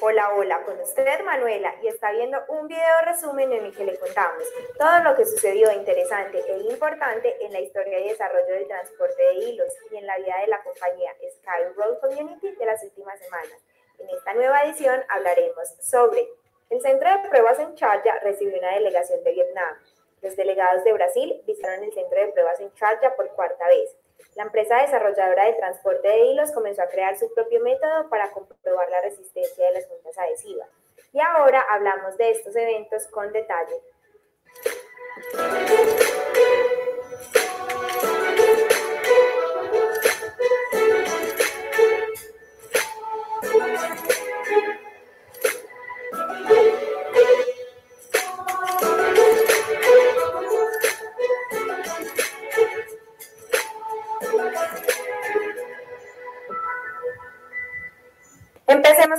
Hola, hola, con usted Manuela y está viendo un video resumen en el que le contamos todo lo que sucedió interesante e importante en la historia y desarrollo del transporte de hilos y en la vida de la compañía Sky Road Community de las últimas semanas. En esta nueva edición hablaremos sobre el centro de pruebas en Chaya recibió una delegación de Vietnam. Los delegados de Brasil visitaron el centro de pruebas en Chaya por cuarta vez. La empresa desarrolladora de transporte de hilos comenzó a crear su propio método para comprobar la resistencia de las juntas adhesivas. Y ahora hablamos de estos eventos con detalle.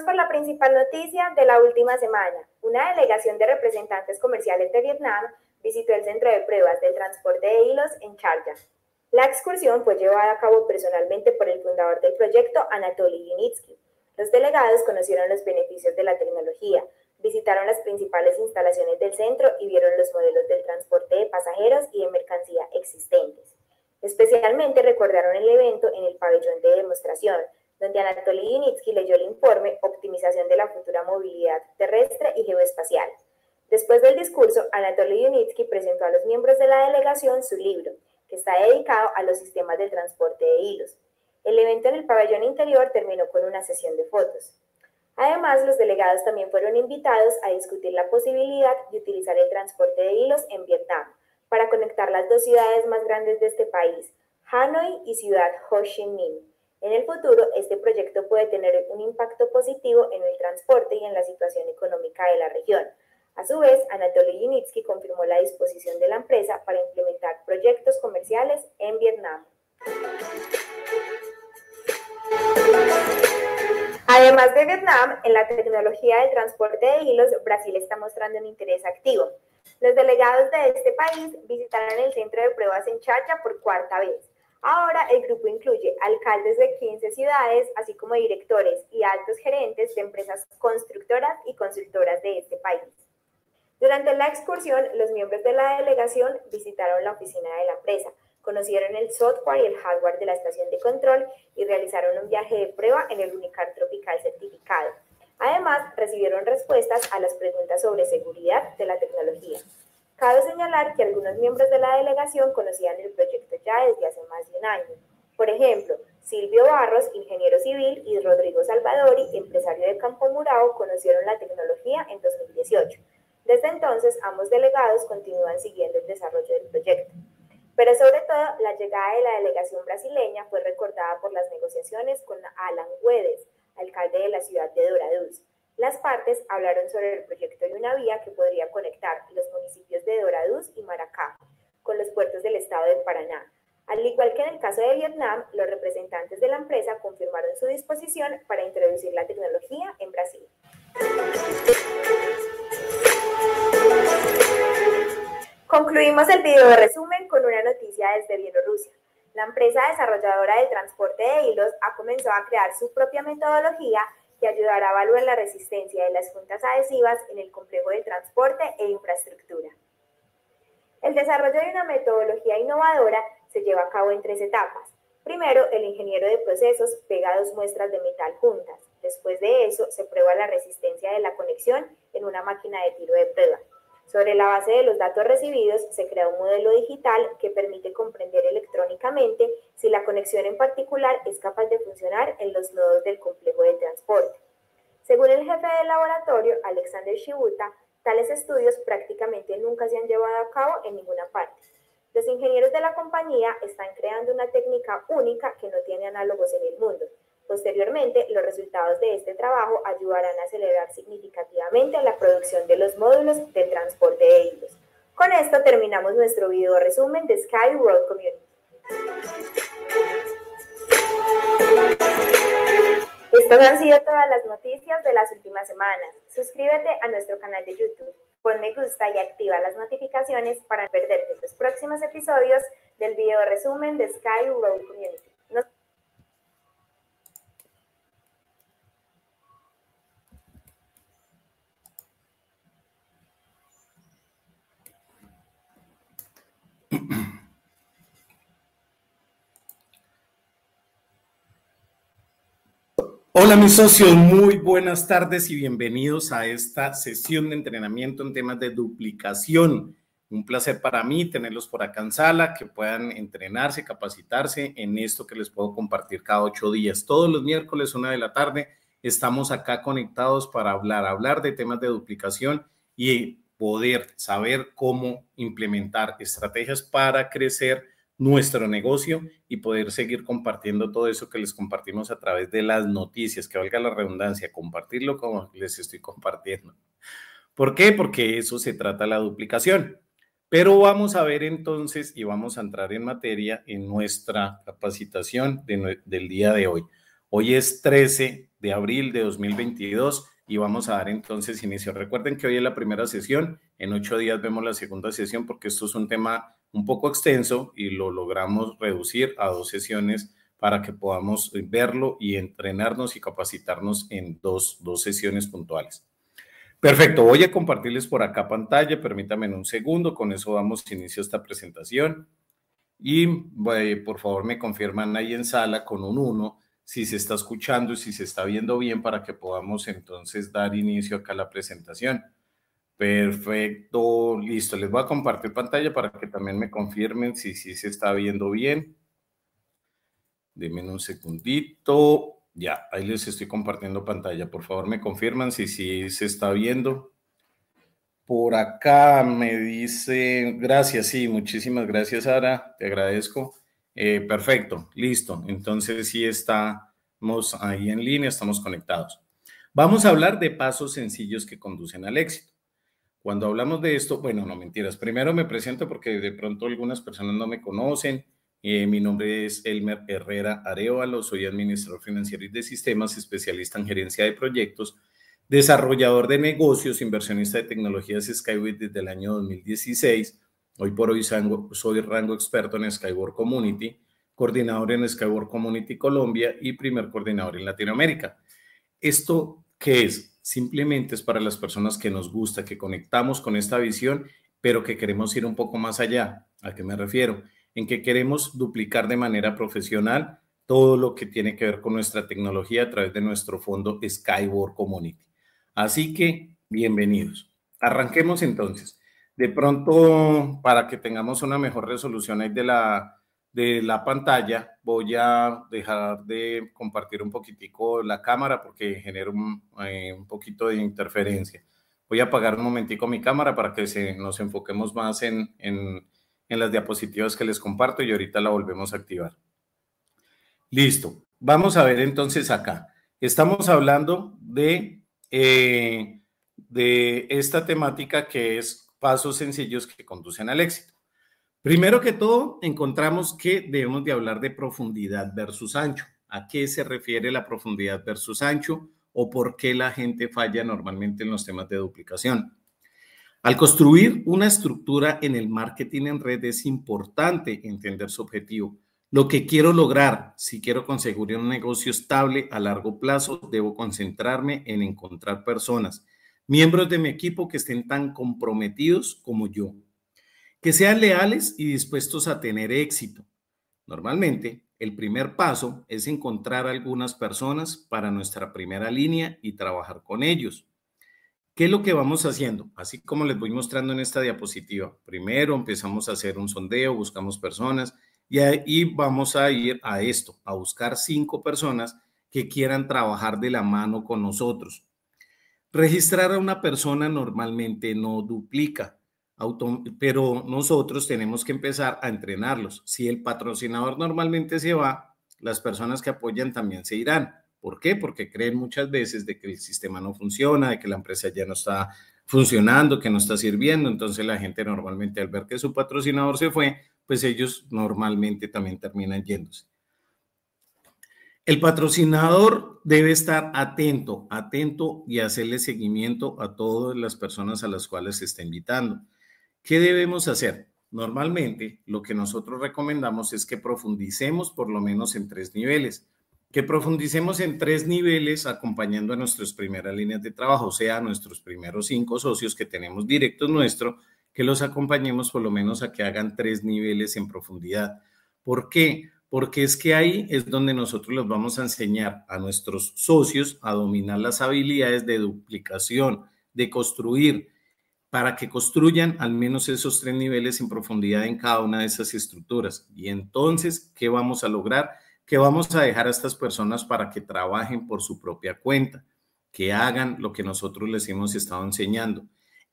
por la principal noticia de la última semana. Una delegación de representantes comerciales de Vietnam visitó el centro de pruebas del transporte de hilos en Charja. La excursión fue llevada a cabo personalmente por el fundador del proyecto, Anatoly Yunitsky. Los delegados conocieron los beneficios de la tecnología, visitaron las principales instalaciones del centro y vieron los modelos del transporte de pasajeros y de mercancía existentes. Especialmente recordaron el evento en el pabellón de demostración, donde Anatoly Yunitsky leyó el informe Optimización de la futura movilidad terrestre y geoespacial. Después del discurso, Anatoly Yunitsky presentó a los miembros de la delegación su libro, que está dedicado a los sistemas de transporte de hilos. El evento en el pabellón interior terminó con una sesión de fotos. Además, los delegados también fueron invitados a discutir la posibilidad de utilizar el transporte de hilos en Vietnam para conectar las dos ciudades más grandes de este país, Hanoi y Ciudad Ho Chi Minh. En el futuro, este proyecto puede tener un impacto positivo en el transporte y en la situación económica de la región. A su vez, Anatoly Yunitsky confirmó la disposición de la empresa para implementar proyectos comerciales en Vietnam. Además de Vietnam, en la tecnología del transporte de hilos, Brasil está mostrando un interés activo. Los delegados de este país visitarán el centro de pruebas en Chacha por cuarta vez. Ahora el grupo incluye alcaldes de 15 ciudades, así como directores y altos gerentes de empresas constructoras y consultoras de este país. Durante la excursión, los miembros de la delegación visitaron la oficina de la empresa, conocieron el software y el hardware de la estación de control y realizaron un viaje de prueba en el Unicar Tropical certificado. Además, recibieron respuestas a las preguntas sobre seguridad de la tecnología. Cabe señalar que algunos miembros de la delegación conocían el proyecto ya desde hace más de un año. Por ejemplo, Silvio Barros, ingeniero civil, y Rodrigo Salvadori, empresario de Campo Murao, conocieron la tecnología en 2018. Desde entonces, ambos delegados continúan siguiendo el desarrollo del proyecto. Pero sobre todo, la llegada de la delegación brasileña fue recordada por las negociaciones con Alan Güedes, alcalde de la ciudad de Doradulce. Las partes hablaron sobre el proyecto de una vía que podría conectar los municipios de doraduz y Maracá con los puertos del estado de Paraná. Al igual que en el caso de Vietnam, los representantes de la empresa confirmaron su disposición para introducir la tecnología en Brasil. Concluimos el video de resumen con una noticia desde Bielorrusia. La empresa desarrolladora de transporte de hilos ha comenzado a crear su propia metodología que ayudará a evaluar la resistencia de las juntas adhesivas en el complejo de transporte e infraestructura. El desarrollo de una metodología innovadora se lleva a cabo en tres etapas. Primero, el ingeniero de procesos pega dos muestras de metal juntas. Después de eso, se prueba la resistencia de la conexión en una máquina de tiro de prueba. Sobre la base de los datos recibidos, se crea un modelo digital que permite comprender electrónicamente si la conexión en particular es capaz de funcionar en los nodos del complejo de transporte. Según el jefe del laboratorio, Alexander Shibuta, tales estudios prácticamente nunca se han llevado a cabo en ninguna parte. Los ingenieros de la compañía están creando una técnica única que no tiene análogos en el mundo Posteriormente, los resultados de este trabajo ayudarán a acelerar significativamente la producción de los módulos de transporte de hilos. Con esto terminamos nuestro video resumen de Sky World Community. Estas han sido todas las noticias de las últimas semanas. Suscríbete a nuestro canal de YouTube, pon me gusta y activa las notificaciones para no perderte los próximos episodios del video resumen de Sky World Community. Hola mis socios, muy buenas tardes y bienvenidos a esta sesión de entrenamiento en temas de duplicación. Un placer para mí tenerlos por acá en sala, que puedan entrenarse, capacitarse en esto que les puedo compartir cada ocho días. Todos los miércoles, una de la tarde, estamos acá conectados para hablar, hablar de temas de duplicación y poder saber cómo implementar estrategias para crecer nuestro negocio y poder seguir compartiendo todo eso que les compartimos a través de las noticias, que valga la redundancia, compartirlo como les estoy compartiendo. ¿Por qué? Porque eso se trata la duplicación. Pero vamos a ver entonces y vamos a entrar en materia en nuestra capacitación del día de hoy. Hoy es 13 de abril de 2022 y vamos a dar entonces inicio. Recuerden que hoy es la primera sesión, en ocho días vemos la segunda sesión porque esto es un tema un poco extenso y lo logramos reducir a dos sesiones para que podamos eh, verlo y entrenarnos y capacitarnos en dos, dos sesiones puntuales. Perfecto, voy a compartirles por acá pantalla, permítanme un segundo, con eso damos inicio a esta presentación. Y eh, por favor me confirman ahí en sala con un uno si se está escuchando y si se está viendo bien para que podamos entonces dar inicio acá a la presentación. Perfecto, listo. Les voy a compartir pantalla para que también me confirmen si se está viendo bien. Denme un segundito. Ya, ahí les estoy compartiendo pantalla. Por favor, me confirman si se está viendo. Por acá me dice gracias, sí, muchísimas gracias, Sara, te agradezco. Eh, perfecto, listo. Entonces sí estamos ahí en línea, estamos conectados. Vamos a hablar de pasos sencillos que conducen al éxito. Cuando hablamos de esto, bueno, no mentiras, primero me presento porque de pronto algunas personas no me conocen. Eh, mi nombre es Elmer Herrera Arevalo, soy administrador financiero y de sistemas, especialista en gerencia de proyectos, desarrollador de negocios, inversionista de tecnologías Skyway desde el año 2016. Hoy por hoy soy rango experto en Skyward Community, coordinador en Skyward Community Colombia y primer coordinador en Latinoamérica. ¿Esto qué es? simplemente es para las personas que nos gusta, que conectamos con esta visión, pero que queremos ir un poco más allá. ¿A qué me refiero? En que queremos duplicar de manera profesional todo lo que tiene que ver con nuestra tecnología a través de nuestro fondo Skyboard Community. Así que, bienvenidos. Arranquemos entonces. De pronto, para que tengamos una mejor resolución ahí de la de la pantalla, voy a dejar de compartir un poquitico la cámara porque genera eh, un, poquito de interferencia. Voy a apagar un momentico mi cámara para que se, nos enfoquemos más en, las diapositivas que les comparto y ahorita la volvemos a activar. Listo. Vamos a ver entonces acá. Estamos hablando de, eh, de esta temática que es pasos sencillos que conducen al éxito. Primero que todo, encontramos que debemos de hablar de profundidad versus ancho. ¿A qué se refiere la profundidad versus ancho o por qué la gente falla normalmente en los temas de duplicación? Al construir una estructura en el marketing en red es importante entender su objetivo. Lo que quiero lograr, si quiero conseguir un negocio estable a largo plazo, debo concentrarme en encontrar personas, miembros de mi equipo que estén tan comprometidos como yo que sean leales y dispuestos a tener éxito. Normalmente, el primer paso es encontrar algunas personas para nuestra primera línea y trabajar con ellos. ¿Qué es lo que vamos haciendo? Así como les voy mostrando en esta diapositiva. Primero empezamos a hacer un sondeo, buscamos personas y ahí vamos a ir a esto, a buscar cinco personas que quieran trabajar de la mano con nosotros. Registrar a una persona normalmente no duplica, pero nosotros tenemos que empezar a entrenarlos. Si el patrocinador normalmente se va, las personas que apoyan también se irán. ¿Por qué? Porque creen muchas veces de que el sistema no funciona, de que la empresa ya no está funcionando, que no está sirviendo. Entonces la gente normalmente al ver que su patrocinador se fue, pues ellos normalmente también terminan yéndose. El patrocinador debe estar atento, atento y hacerle seguimiento a todas las personas a las cuales se está invitando. ¿Qué debemos hacer? Normalmente lo que nosotros recomendamos es que profundicemos por lo menos en tres niveles, que profundicemos en tres niveles acompañando a nuestras primeras líneas de trabajo, o sea, a nuestros primeros cinco socios que tenemos directos nuestro, que los acompañemos por lo menos a que hagan tres niveles en profundidad. ¿Por qué? Porque es que ahí es donde nosotros los vamos a enseñar a nuestros socios a dominar las habilidades de duplicación, de construir, para que construyan al menos esos tres niveles en profundidad en cada una de esas estructuras. Y entonces, ¿qué vamos a lograr? Que vamos a dejar a estas personas para que trabajen por su propia cuenta, que hagan lo que nosotros les hemos estado enseñando.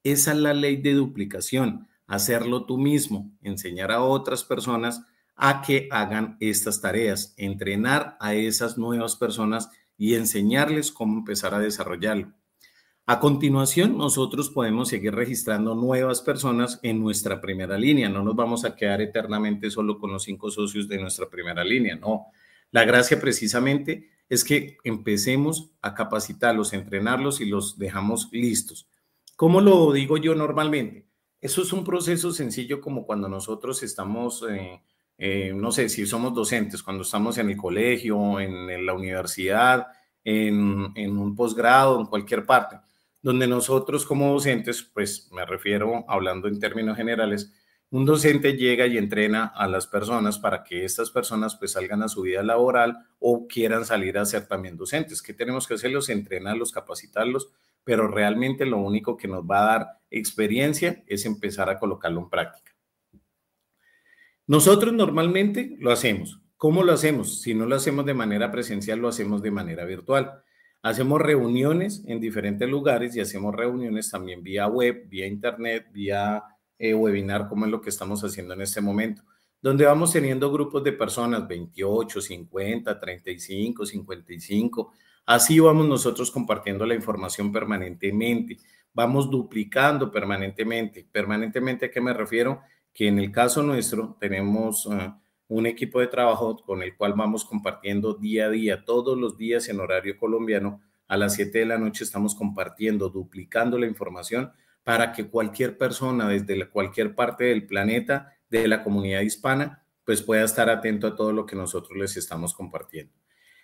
Esa es la ley de duplicación, hacerlo tú mismo, enseñar a otras personas a que hagan estas tareas, entrenar a esas nuevas personas y enseñarles cómo empezar a desarrollarlo. A continuación, nosotros podemos seguir registrando nuevas personas en nuestra primera línea. No nos vamos a quedar eternamente solo con los cinco socios de nuestra primera línea, no. La gracia precisamente es que empecemos a capacitarlos, entrenarlos y los dejamos listos. ¿Cómo lo digo yo normalmente? Eso es un proceso sencillo como cuando nosotros estamos, eh, eh, no sé, si somos docentes, cuando estamos en el colegio, en, la universidad, en un posgrado, en cualquier parte donde nosotros como docentes, pues me refiero hablando en términos generales, un docente llega y entrena a las personas para que estas personas pues salgan a su vida laboral o quieran salir a ser también docentes. ¿Qué tenemos que hacerlos? Entrenarlos, capacitarlos, pero realmente lo único que nos va a dar experiencia es empezar a colocarlo en práctica. Nosotros normalmente lo hacemos. ¿Cómo lo hacemos? Si no lo hacemos de manera presencial, lo hacemos de manera virtual. Hacemos reuniones en diferentes lugares y hacemos reuniones también vía web, vía internet, vía eh, webinar, como es lo que estamos haciendo en este momento, donde vamos teniendo grupos de personas, 28, 50, 35, 55. Así vamos nosotros compartiendo la información permanentemente, vamos duplicando permanentemente. Permanentemente, ¿a qué me refiero? Que en el caso nuestro tenemos... Ah, un equipo de trabajo con el cual vamos compartiendo día a día, todos los días en horario colombiano. A las 7 de la noche estamos compartiendo, duplicando la información para que cualquier persona desde cualquier parte del planeta, de la comunidad hispana, pues pueda estar atento a todo lo que nosotros les estamos compartiendo.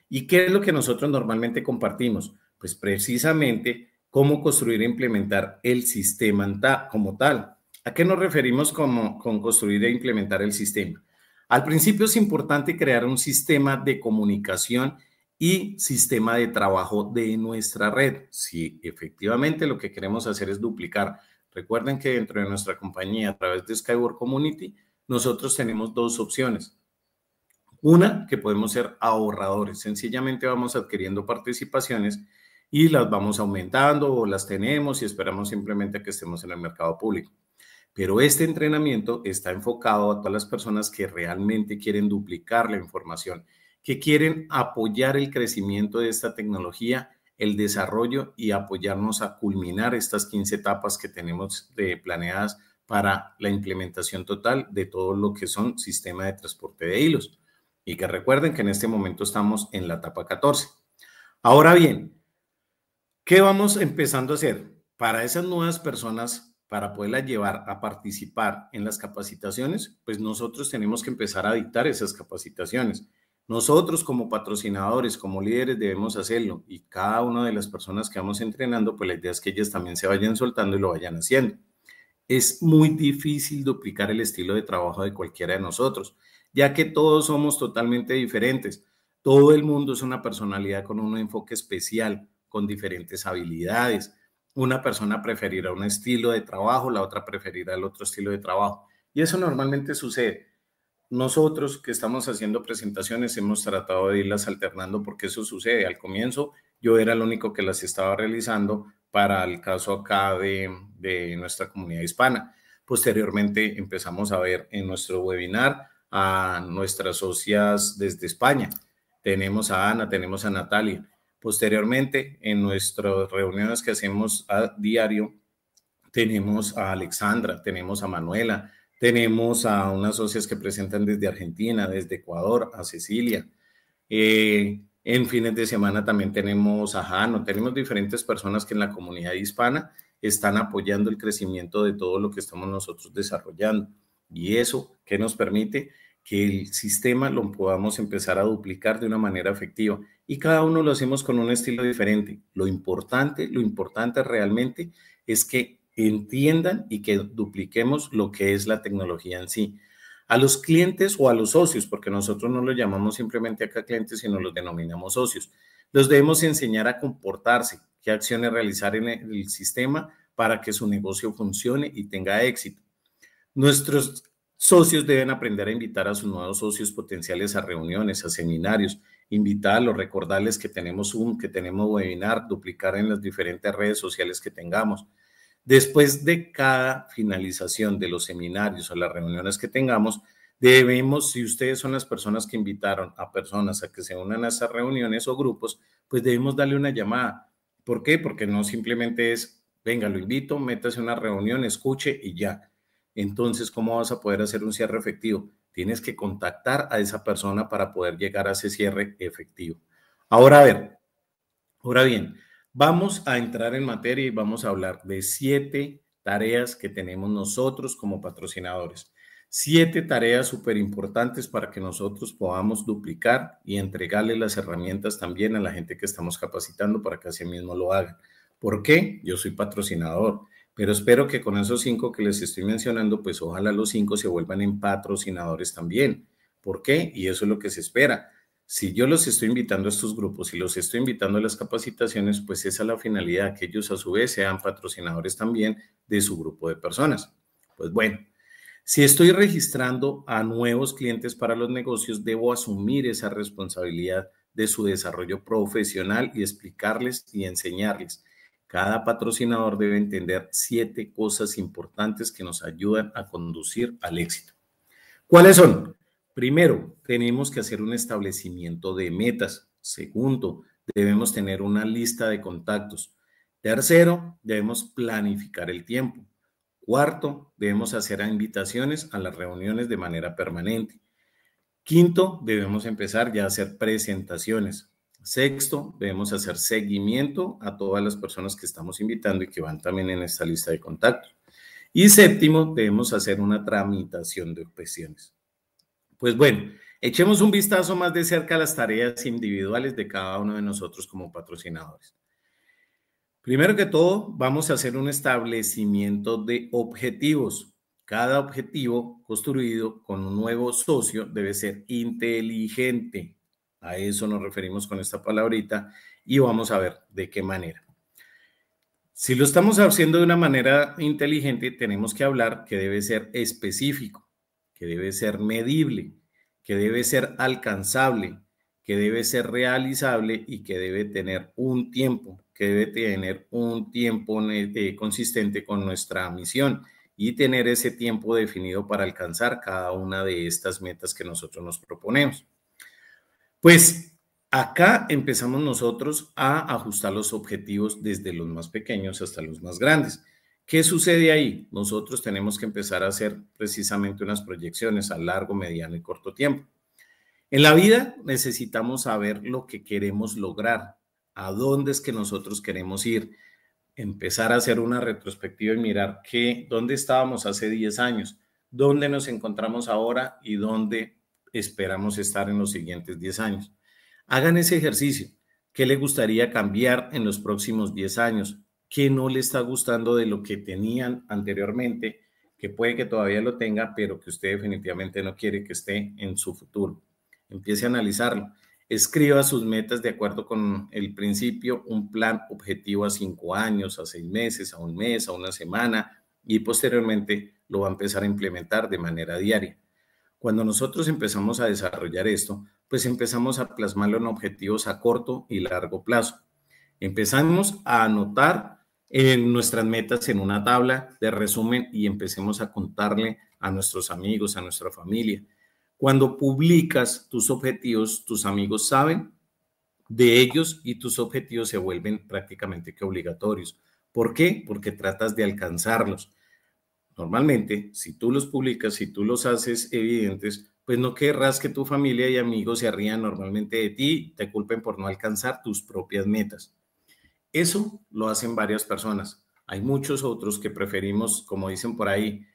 ¿Y qué es lo que nosotros normalmente compartimos? Pues precisamente cómo construir e implementar el sistema como tal. ¿A qué nos referimos como, con construir e implementar el sistema? Al principio es importante crear un sistema de comunicación y sistema de trabajo de nuestra red. Si efectivamente lo que queremos hacer es duplicar, recuerden que dentro de nuestra compañía a través de Skyward Community, nosotros tenemos dos opciones. Una, que podemos ser ahorradores. Sencillamente vamos adquiriendo participaciones y las vamos aumentando o las tenemos y esperamos simplemente que estemos en el mercado público. Pero este entrenamiento está enfocado a todas las personas que realmente quieren duplicar la información, que quieren apoyar el crecimiento de esta tecnología, el desarrollo y apoyarnos a culminar estas 15 etapas que tenemos planeadas para la implementación total de todo lo que son sistema de transporte de hilos. Y que recuerden que en este momento estamos en la etapa 14. Ahora bien, ¿qué vamos empezando a hacer? Para esas nuevas personas para poderla llevar a participar en las capacitaciones, pues nosotros tenemos que empezar a dictar esas capacitaciones. Nosotros como patrocinadores, como líderes, debemos hacerlo y cada una de las personas que vamos entrenando, pues la idea es que ellas también se vayan soltando y lo vayan haciendo. Es muy difícil duplicar el estilo de trabajo de cualquiera de nosotros, ya que todos somos totalmente diferentes. Todo el mundo es una personalidad con un enfoque especial, con diferentes habilidades una persona preferirá un estilo de trabajo, la otra preferirá el otro estilo de trabajo. Y eso normalmente sucede. Nosotros que estamos haciendo presentaciones hemos tratado de irlas alternando porque eso sucede. Al comienzo yo era el único que las estaba realizando para el caso acá de, de nuestra comunidad hispana. Posteriormente empezamos a ver en nuestro webinar a nuestras socias desde España. Tenemos a Ana, tenemos a Natalia Posteriormente, en nuestras reuniones que hacemos a diario, tenemos a Alexandra, tenemos a Manuela, tenemos a unas socias que presentan desde Argentina, desde Ecuador, a Cecilia. Eh, en fines de semana también tenemos a Jano, tenemos diferentes personas que en la comunidad hispana están apoyando el crecimiento de todo lo que estamos nosotros desarrollando. Y eso, ¿qué nos permite? que el sistema lo podamos empezar a duplicar de una manera efectiva. Y cada uno lo hacemos con un estilo diferente. Lo importante, lo importante realmente es que entiendan y que dupliquemos lo que es la tecnología en sí. A los clientes o a los socios, porque nosotros no los llamamos simplemente acá clientes, sino los denominamos socios, los debemos enseñar a comportarse, qué acciones realizar en el sistema para que su negocio funcione y tenga éxito. Nuestros Socios deben aprender a invitar a sus nuevos socios potenciales a reuniones, a seminarios, invitarlos, recordarles que tenemos Zoom, que tenemos webinar, duplicar en las diferentes redes sociales que tengamos. Después de cada finalización de los seminarios o las reuniones que tengamos, debemos, si ustedes son las personas que invitaron a personas a que se unan a esas reuniones o grupos, pues debemos darle una llamada. ¿Por qué? Porque no simplemente es, venga, lo invito, métase a una reunión, escuche y ya entonces, ¿cómo vas a poder hacer un cierre efectivo? Tienes que contactar a esa persona para poder llegar a ese cierre efectivo. Ahora, a ver, ahora bien, vamos a entrar en materia y vamos a hablar de siete tareas que tenemos nosotros como patrocinadores. Siete tareas súper importantes para que nosotros podamos duplicar y entregarle las herramientas también a la gente que estamos capacitando para que así mismo lo haga. ¿Por qué? Yo soy patrocinador pero espero que con esos cinco que les estoy mencionando, pues ojalá los cinco se vuelvan en patrocinadores también. ¿Por qué? Y eso es lo que se espera. Si yo los estoy invitando a estos grupos y los estoy invitando a las capacitaciones, pues esa es la finalidad, que ellos a su vez sean patrocinadores también de su grupo de personas. Pues bueno, si estoy registrando a nuevos clientes para los negocios, debo asumir esa responsabilidad de su desarrollo profesional y explicarles y enseñarles cada patrocinador debe entender siete cosas importantes que nos ayudan a conducir al éxito. ¿Cuáles son? Primero, tenemos que hacer un establecimiento de metas. Segundo, debemos tener una lista de contactos. Tercero, debemos planificar el tiempo. Cuarto, debemos hacer invitaciones a las reuniones de manera permanente. Quinto, debemos empezar ya a hacer presentaciones. Sexto, debemos hacer seguimiento a todas las personas que estamos invitando y que van también en esta lista de contacto Y séptimo, debemos hacer una tramitación de objeciones. Pues bueno, echemos un vistazo más de cerca a las tareas individuales de cada uno de nosotros como patrocinadores. Primero que todo, vamos a hacer un establecimiento de objetivos. Cada objetivo construido con un nuevo socio debe ser inteligente, a eso nos referimos con esta palabrita y vamos a ver de qué manera. Si lo estamos haciendo de una manera inteligente, tenemos que hablar que debe ser específico, que debe ser medible, que debe ser alcanzable, que debe ser realizable y que debe tener un tiempo, que debe tener un tiempo eh, consistente con nuestra misión y tener ese tiempo definido para alcanzar cada una de estas metas que nosotros nos proponemos. Pues acá empezamos nosotros a ajustar los objetivos desde los más pequeños hasta los más grandes. ¿Qué sucede ahí? Nosotros tenemos que empezar a hacer precisamente unas proyecciones a largo, mediano y corto tiempo. En la vida necesitamos saber lo que queremos lograr, a dónde es que nosotros queremos ir, empezar a hacer una retrospectiva y mirar qué, dónde estábamos hace 10 años, dónde nos encontramos ahora y dónde esperamos estar en los siguientes 10 años. Hagan ese ejercicio. ¿Qué le gustaría cambiar en los próximos 10 años? ¿Qué no le está gustando de lo que tenían anteriormente? Que puede que todavía lo tenga, pero que usted definitivamente no quiere que esté en su futuro. Empiece a analizarlo. Escriba sus metas de acuerdo con el principio, un plan objetivo a cinco años, a seis meses, a un mes, a una semana y posteriormente lo va a empezar a implementar de manera diaria. Cuando nosotros empezamos a desarrollar esto, pues empezamos a plasmarlo en objetivos a corto y largo plazo. Empezamos a anotar en eh, nuestras metas en una tabla de resumen y empecemos a contarle a nuestros amigos, a nuestra familia. Cuando publicas tus objetivos, tus amigos saben de ellos y tus objetivos se vuelven prácticamente que obligatorios. ¿Por qué? Porque tratas de alcanzarlos. Normalmente, si tú los publicas, si tú los haces evidentes, pues no querrás que tu familia y amigos se rían normalmente de ti, te culpen por no alcanzar tus propias metas. Eso lo hacen varias personas. Hay muchos otros que preferimos, como dicen por ahí,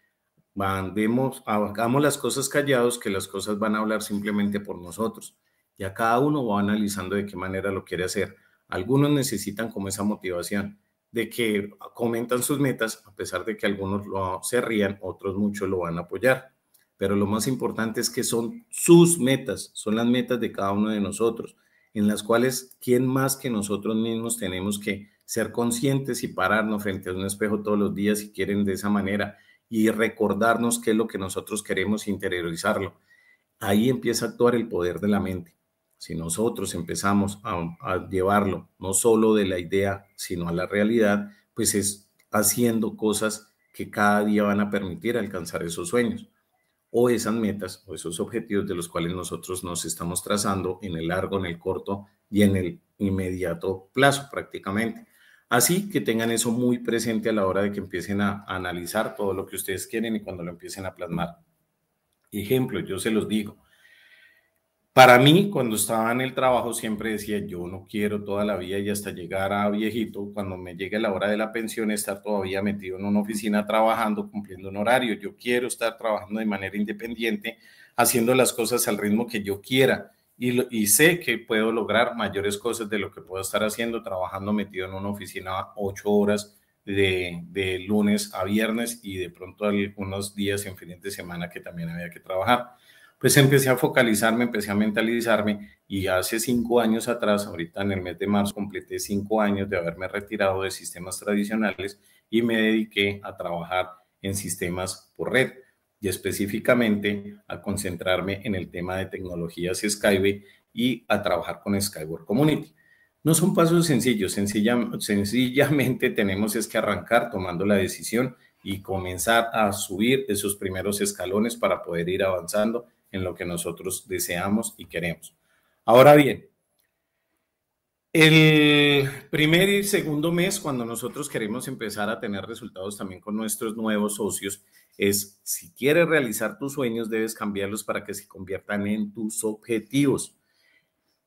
mandemos, hagamos las cosas callados, que las cosas van a hablar simplemente por nosotros. Ya cada uno va analizando de qué manera lo quiere hacer. Algunos necesitan como esa motivación de que comentan sus metas, a pesar de que algunos lo, se rían, otros muchos lo van a apoyar. Pero lo más importante es que son sus metas, son las metas de cada uno de nosotros, en las cuales, ¿quién más que nosotros mismos tenemos que ser conscientes y pararnos frente a un espejo todos los días si quieren de esa manera y recordarnos qué es lo que nosotros queremos e interiorizarlo. Ahí empieza a actuar el poder de la mente si nosotros empezamos a, llevarlo no solo de la idea, sino a la realidad, pues es haciendo cosas que cada día van a permitir alcanzar esos sueños o esas metas o esos objetivos de los cuales nosotros nos estamos trazando en el largo, en el corto y en el inmediato plazo prácticamente. Así que tengan eso muy presente a la hora de que empiecen a analizar todo lo que ustedes quieren y cuando lo empiecen a plasmar. Ejemplo, yo se los digo, para mí, cuando estaba en el trabajo, siempre decía, yo no quiero toda la vida y hasta llegar a viejito, cuando me llegue la hora de la pensión, estar todavía metido en una oficina trabajando, cumpliendo un horario. Yo quiero estar trabajando de manera independiente, haciendo las cosas al ritmo que yo quiera. Y, sé que puedo lograr mayores cosas de lo que puedo estar haciendo trabajando metido en una oficina ocho horas de, de lunes a viernes y de pronto algunos días en fin de semana que también había que trabajar pues empecé a focalizarme, empecé a mentalizarme y hace cinco años atrás, ahorita en el mes de marzo, completé cinco años de haberme retirado de sistemas tradicionales y me dediqué a trabajar en sistemas por red y específicamente a concentrarme en el tema de tecnologías Skype y a trabajar con Skyward Community. No son pasos sencillos, sencillamente tenemos es que arrancar tomando la decisión y comenzar a subir esos primeros escalones para poder ir avanzando en lo que nosotros deseamos y queremos. Ahora bien, el primer y segundo mes, cuando nosotros queremos empezar a tener resultados también con nuestros nuevos socios, es si quieres realizar tus sueños, debes cambiarlos para que se conviertan en tus objetivos.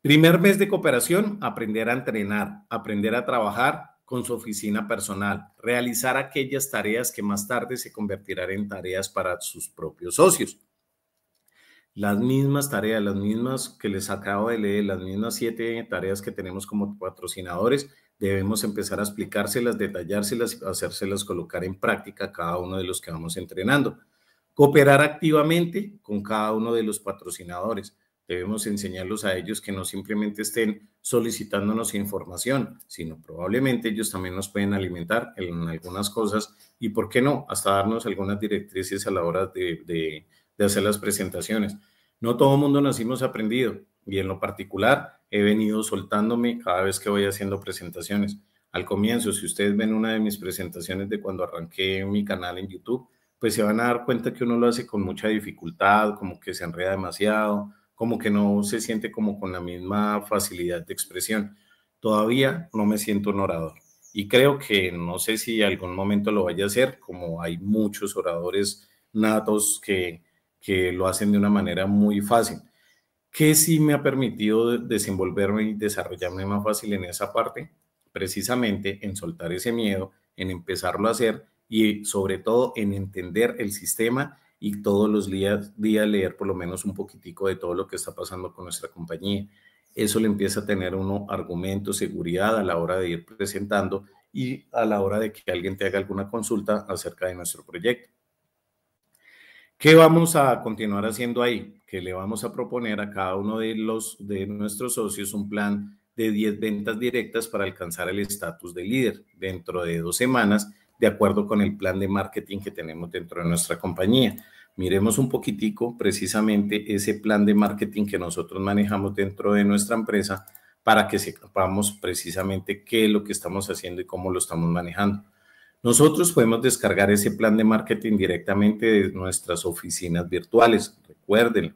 Primer mes de cooperación, aprender a entrenar, aprender a trabajar con su oficina personal, realizar aquellas tareas que más tarde se convertirán en tareas para sus propios socios las mismas tareas, las mismas que les acabo de leer, las mismas siete tareas que tenemos como patrocinadores, debemos empezar a explicárselas, detallárselas, hacérselas colocar en práctica cada uno de los que vamos entrenando. Cooperar activamente con cada uno de los patrocinadores. Debemos enseñarlos a ellos que no simplemente estén solicitándonos información, sino probablemente ellos también nos pueden alimentar en algunas cosas y, ¿por qué no?, hasta darnos algunas directrices a la hora de de hacer las presentaciones. No todo el mundo nacimos aprendido y en lo particular he venido soltándome cada vez que voy haciendo presentaciones. Al comienzo, si ustedes ven una de mis presentaciones de cuando arranqué mi canal en YouTube, pues se van a dar cuenta que uno lo hace con mucha dificultad, como que se enreda demasiado, como que no se siente como con la misma facilidad de expresión. Todavía no me siento un orador y creo que no sé si algún momento lo vaya a hacer, como hay muchos oradores natos que que lo hacen de una manera muy fácil, que sí me ha permitido desenvolverme y desarrollarme más fácil en esa parte, precisamente en soltar ese miedo, en empezarlo a hacer y sobre todo en entender el sistema y todos los días, días leer por lo menos un poquitico de todo lo que está pasando con nuestra compañía. Eso le empieza a tener uno argumento, seguridad a la hora de ir presentando y a la hora de que alguien te haga alguna consulta acerca de nuestro proyecto. ¿Qué vamos a continuar haciendo ahí? Que le vamos a proponer a cada uno de, los, de nuestros socios un plan de 10 ventas directas para alcanzar el estatus de líder dentro de dos semanas, de acuerdo con el plan de marketing que tenemos dentro de nuestra compañía. Miremos un poquitico precisamente ese plan de marketing que nosotros manejamos dentro de nuestra empresa para que sepamos precisamente qué es lo que estamos haciendo y cómo lo estamos manejando. Nosotros podemos descargar ese plan de marketing directamente de nuestras oficinas virtuales, Recuerden,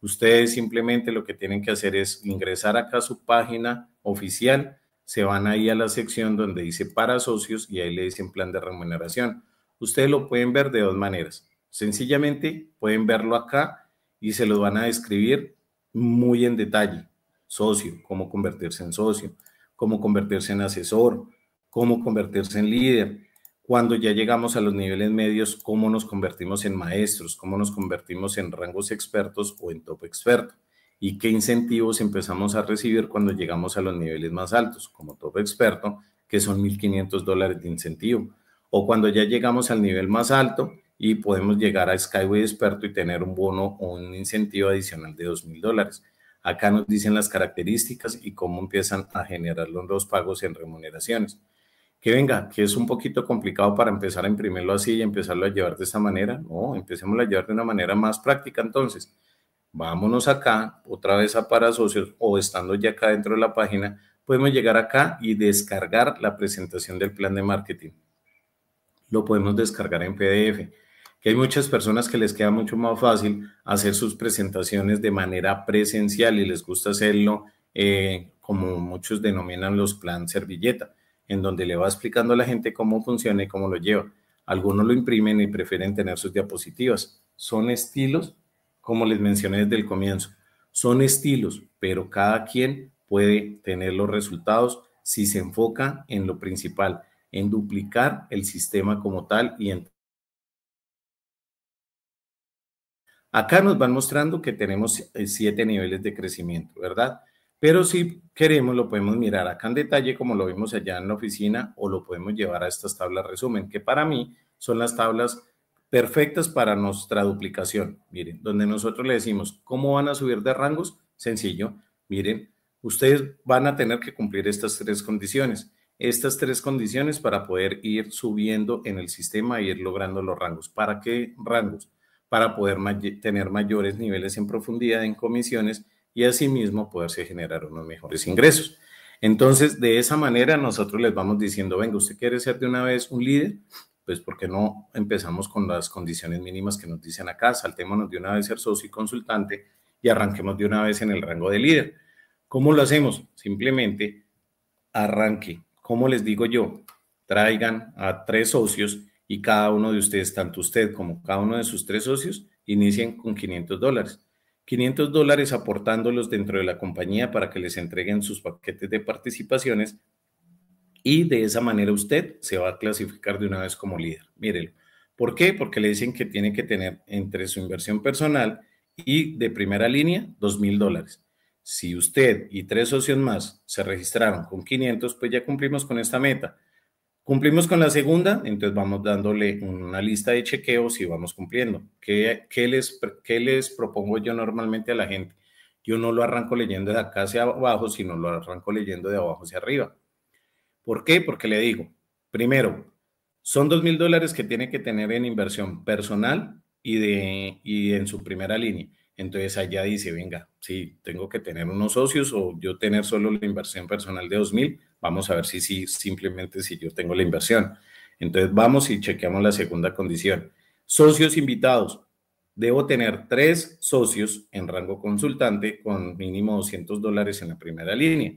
Ustedes simplemente lo que tienen que hacer es ingresar acá a su página oficial, se van ahí a la sección donde dice para socios y ahí le dicen plan de remuneración. Ustedes lo pueden ver de dos maneras. Sencillamente pueden verlo acá y se lo van a describir muy en detalle. Socio, cómo convertirse en socio, cómo convertirse en asesor, cómo convertirse en líder, cuando ya llegamos a los niveles medios, cómo nos convertimos en maestros, cómo nos convertimos en rangos expertos o en top experto, y qué incentivos empezamos a recibir cuando llegamos a los niveles más altos, como top experto, que son 1.500 dólares de incentivo, o cuando ya llegamos al nivel más alto y podemos llegar a Skyway experto y tener un bono o un incentivo adicional de 2.000 dólares. Acá nos dicen las características y cómo empiezan a generar los pagos en remuneraciones que venga, que es un poquito complicado para empezar a imprimirlo así y empezarlo a llevar de esta manera. No, empecemos a llevar de una manera más práctica. Entonces, vámonos acá, otra vez a para socios o estando ya acá dentro de la página, podemos llegar acá y descargar la presentación del plan de marketing. Lo podemos descargar en PDF, que hay muchas personas que les queda mucho más fácil hacer sus presentaciones de manera presencial y les gusta hacerlo eh, como muchos denominan los plan servilleta en donde le va explicando a la gente cómo funciona y cómo lo lleva. Algunos lo imprimen y prefieren tener sus diapositivas. Son estilos, como les mencioné desde el comienzo, son estilos, pero cada quien puede tener los resultados si se enfoca en lo principal, en duplicar el sistema como tal y en Acá nos van mostrando que tenemos eh, siete niveles de crecimiento, ¿verdad? Pero si queremos, lo podemos mirar acá en detalle, como lo vimos allá en la oficina, o lo podemos llevar a estas tablas resumen, que para mí son las tablas perfectas para nuestra duplicación. Miren, donde nosotros le decimos, ¿cómo van a subir de rangos? Sencillo. Miren, ustedes van a tener que cumplir estas tres condiciones. Estas tres condiciones para poder ir subiendo en el sistema e ir logrando los rangos. ¿Para qué rangos? Para poder tener mayores niveles en profundidad en comisiones y así mismo poderse generar unos mejores ingresos. Entonces, de esa manera nosotros les vamos diciendo, venga, usted quiere ser de una vez un líder, pues ¿por qué no empezamos con las condiciones mínimas que nos dicen acá? Saltémonos de una vez ser socio y consultante y arranquemos de una vez en el rango de líder. ¿Cómo lo hacemos? Simplemente arranque. Como les digo yo? Traigan a tres socios y cada uno de ustedes, tanto usted como cada uno de sus tres socios, inicien con 500 dólares. 500 dólares aportándolos dentro de la compañía para que les entreguen sus paquetes de participaciones y de esa manera usted se va a clasificar de una vez como líder. Mírelo. ¿Por qué? Porque le dicen que tiene que tener entre su inversión personal y de primera línea 2 mil dólares. Si usted y tres socios más se registraron con 500, pues ya cumplimos con esta meta. Cumplimos con la segunda, entonces vamos dándole una lista de chequeos y vamos cumpliendo. ¿Qué, les, qué les propongo yo normalmente a la gente? Yo no lo arranco leyendo de acá hacia abajo, sino lo arranco leyendo de abajo hacia arriba. ¿Por qué? Porque le digo, primero, son dos mil dólares que tiene que tener en inversión personal y, de, y en su primera línea. Entonces allá dice, venga, si tengo que tener unos socios o yo tener solo la inversión personal de 2.000, vamos a ver si, si simplemente si yo tengo la inversión. Entonces vamos y chequeamos la segunda condición. Socios invitados. Debo tener tres socios en rango consultante con mínimo 200 dólares en la primera línea.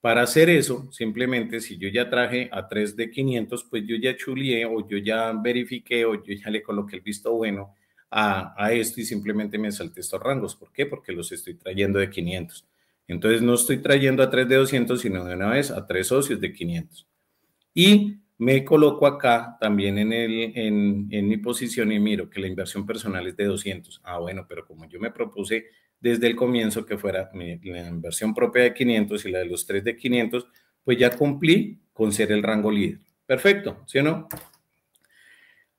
Para hacer eso, simplemente si yo ya traje a tres de 500, pues yo ya chulié o yo ya verifiqué o yo ya le coloqué el visto bueno a, esto y simplemente me salté estos rangos. ¿Por qué? Porque los estoy trayendo de 500. Entonces no estoy trayendo a 3 de 200, sino de una vez a tres socios de 500. Y me coloco acá también en, el, en, mi posición y miro que la inversión personal es de 200. Ah, bueno, pero como yo me propuse desde el comienzo que fuera la inversión propia de 500 y la de los tres de 500, pues ya cumplí con ser el rango líder. Perfecto, ¿sí o no?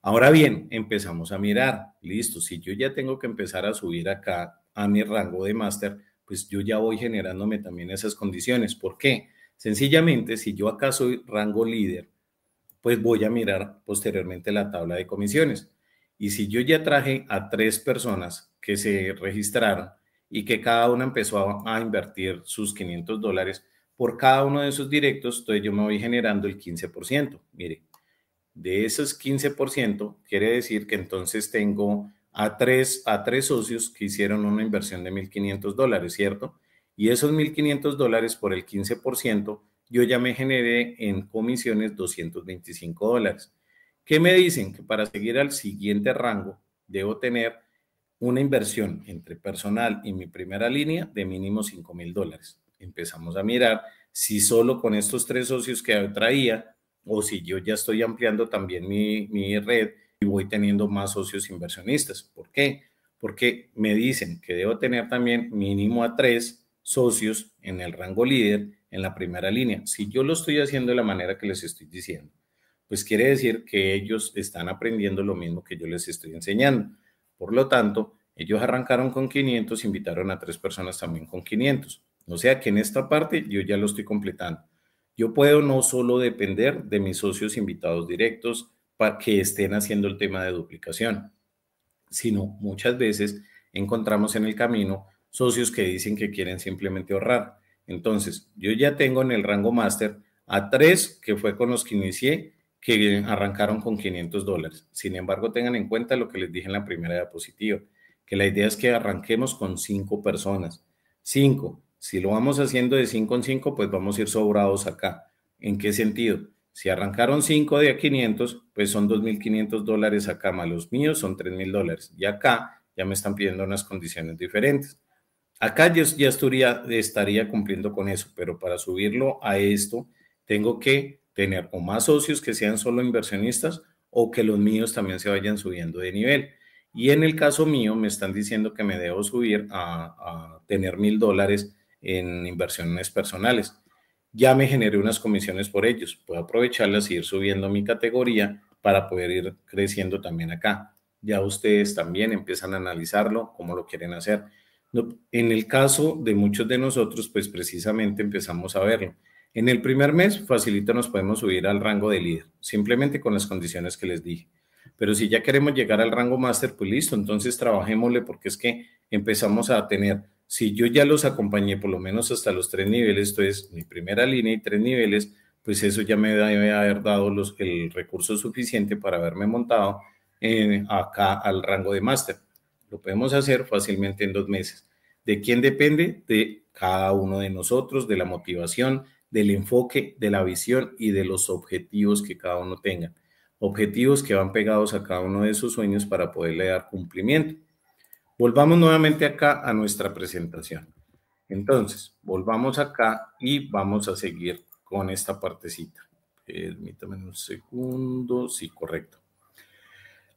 Ahora bien, empezamos a mirar, listo, si yo ya tengo que empezar a subir acá a mi rango de máster, pues yo ya voy generándome también esas condiciones. ¿Por qué? Sencillamente, si yo acá soy rango líder, pues voy a mirar posteriormente la tabla de comisiones. Y si yo ya traje a tres personas que se registraron y que cada una empezó a, invertir sus 500 dólares por cada uno de esos directos, entonces yo me voy generando el 15%. Mire, de esos 15%, quiere decir que entonces tengo a tres, a tres socios que hicieron una inversión de 1.500 dólares, ¿cierto? Y esos 1.500 dólares por el 15%, yo ya me generé en comisiones 225 dólares. ¿Qué me dicen? Que para seguir al siguiente rango debo tener una inversión entre personal y mi primera línea de mínimo $5,000. dólares. Empezamos a mirar si solo con estos tres socios que traía o si yo ya estoy ampliando también mi, red y voy teniendo más socios inversionistas. ¿Por qué? Porque me dicen que debo tener también mínimo a tres socios en el rango líder en la primera línea. Si yo lo estoy haciendo de la manera que les estoy diciendo, pues quiere decir que ellos están aprendiendo lo mismo que yo les estoy enseñando. Por lo tanto, ellos arrancaron con 500, invitaron a tres personas también con 500. O sea que en esta parte yo ya lo estoy completando. Yo puedo no solo depender de mis socios invitados directos para que estén haciendo el tema de duplicación, sino muchas veces encontramos en el camino socios que dicen que quieren simplemente ahorrar. Entonces, yo ya tengo en el rango máster a tres que fue con los que inicié, que arrancaron con 500 dólares. Sin embargo, tengan en cuenta lo que les dije en la primera diapositiva, que la idea es que arranquemos con cinco personas. Cinco, si lo vamos haciendo de 5 en 5, pues vamos a ir sobrados acá. ¿En qué sentido? Si arrancaron 5 de a 500, pues son 2.500 dólares acá, más los míos son 3.000 dólares. Y acá ya me están pidiendo unas condiciones diferentes. Acá yo ya estaría, cumpliendo con eso, pero para subirlo a esto, tengo que tener o más socios que sean solo inversionistas o que los míos también se vayan subiendo de nivel. Y en el caso mío, me están diciendo que me debo subir a, a tener mil dólares en inversiones personales. Ya me generé unas comisiones por ellos, puedo aprovecharlas y e ir subiendo mi categoría para poder ir creciendo también acá. Ya ustedes también empiezan a analizarlo, cómo lo quieren hacer. En el caso de muchos de nosotros, pues precisamente empezamos a verlo. En el primer mes, facilito, nos podemos subir al rango de líder, simplemente con las condiciones que les dije. Pero si ya queremos llegar al rango máster, pues listo, entonces trabajémosle porque es que empezamos a tener si yo ya los acompañé por lo menos hasta los tres niveles, esto es mi primera línea y tres niveles, pues eso ya me debe haber dado los, el recurso suficiente para haberme montado eh, acá al rango de máster. Lo podemos hacer fácilmente en dos meses. ¿De quién depende? De cada uno de nosotros, de la motivación, del enfoque, de la visión y de los objetivos que cada uno tenga. Objetivos que van pegados a cada uno de sus sueños para poderle dar cumplimiento. Volvamos nuevamente acá a nuestra presentación. Entonces, volvamos acá y vamos a seguir con esta partecita. Permítame un segundo, sí, correcto.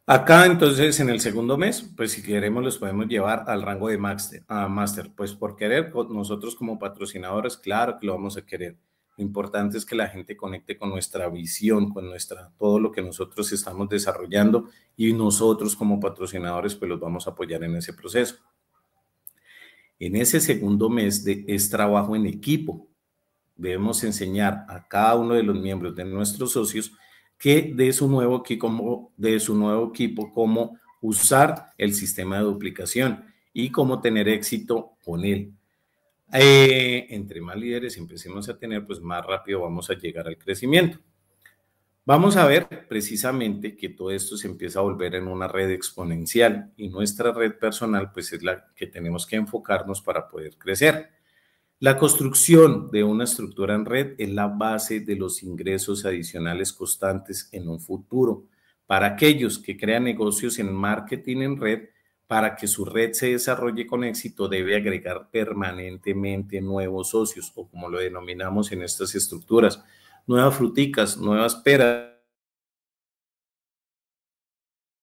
Acá entonces en el segundo mes, pues si queremos los podemos llevar al rango de máster, máster, pues por querer, nosotros como patrocinadores, claro que lo vamos a querer importante es que la gente conecte con nuestra visión, con nuestra, todo lo que nosotros estamos desarrollando y nosotros como patrocinadores pues los vamos a apoyar en ese proceso. En ese segundo mes de, es trabajo en equipo. Debemos enseñar a cada uno de los miembros de nuestros socios que de su nuevo equipo, de su nuevo equipo cómo usar el sistema de duplicación y cómo tener éxito con él. Eh, entre más líderes empecemos a tener, pues más rápido vamos a llegar al crecimiento. Vamos a ver precisamente que todo esto se empieza a volver en una red exponencial y nuestra red personal pues es la que tenemos que enfocarnos para poder crecer. La construcción de una estructura en red es la base de los ingresos adicionales constantes en un futuro. Para aquellos que crean negocios en marketing en red, para que su red se desarrolle con éxito debe agregar permanentemente nuevos socios o como lo denominamos en estas estructuras, nuevas fruticas, nuevas peras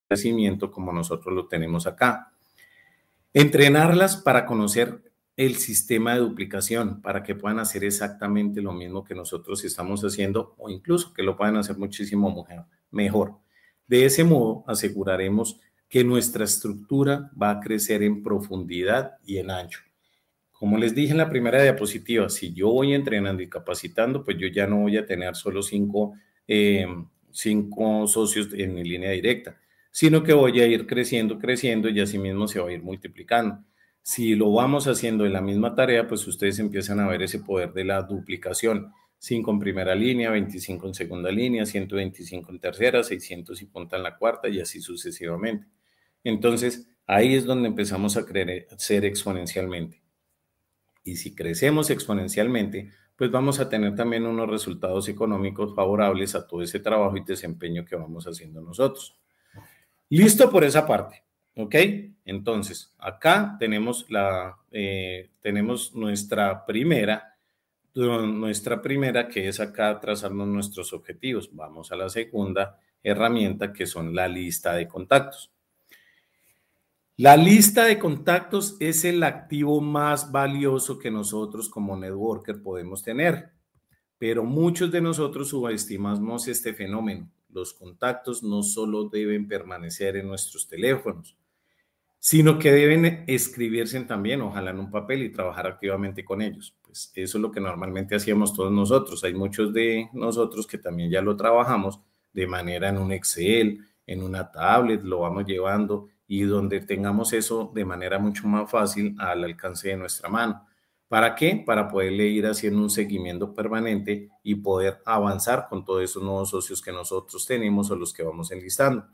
crecimiento como nosotros lo tenemos acá. Entrenarlas para conocer el sistema de duplicación, para que puedan hacer exactamente lo mismo que nosotros estamos haciendo o incluso que lo puedan hacer muchísimo mejor. De ese modo aseguraremos que nuestra estructura va a crecer en profundidad y en ancho. Como les dije en la primera diapositiva, si yo voy entrenando y capacitando, pues yo ya no voy a tener solo cinco, eh, cinco socios en mi línea directa, sino que voy a ir creciendo, creciendo y así mismo se va a ir multiplicando. Si lo vamos haciendo en la misma tarea, pues ustedes empiezan a ver ese poder de la duplicación. 5 en primera línea, 25 en segunda línea, 125 en tercera, y 600 punta en la cuarta y así sucesivamente. Entonces, ahí es donde empezamos a crecer exponencialmente. Y si crecemos exponencialmente, pues vamos a tener también unos resultados económicos favorables a todo ese trabajo y desempeño que vamos haciendo nosotros. Listo por esa parte, ¿ok? Entonces, acá tenemos, la, eh, tenemos nuestra primera, nuestra primera que es acá trazarnos nuestros objetivos. Vamos a la segunda herramienta que son la lista de contactos. La lista de contactos es el activo más valioso que nosotros como networker podemos tener, pero muchos de nosotros subestimamos este fenómeno. Los contactos no solo deben permanecer en nuestros teléfonos, sino que deben escribirse también, ojalá en un papel y trabajar activamente con ellos. Pues eso es lo que normalmente hacíamos todos nosotros. Hay muchos de nosotros que también ya lo trabajamos de manera en un Excel, en una tablet, lo vamos llevando y donde tengamos eso de manera mucho más fácil al alcance de nuestra mano. ¿Para qué? Para poderle ir haciendo un seguimiento permanente y poder avanzar con todos esos nuevos socios que nosotros tenemos o los que vamos enlistando.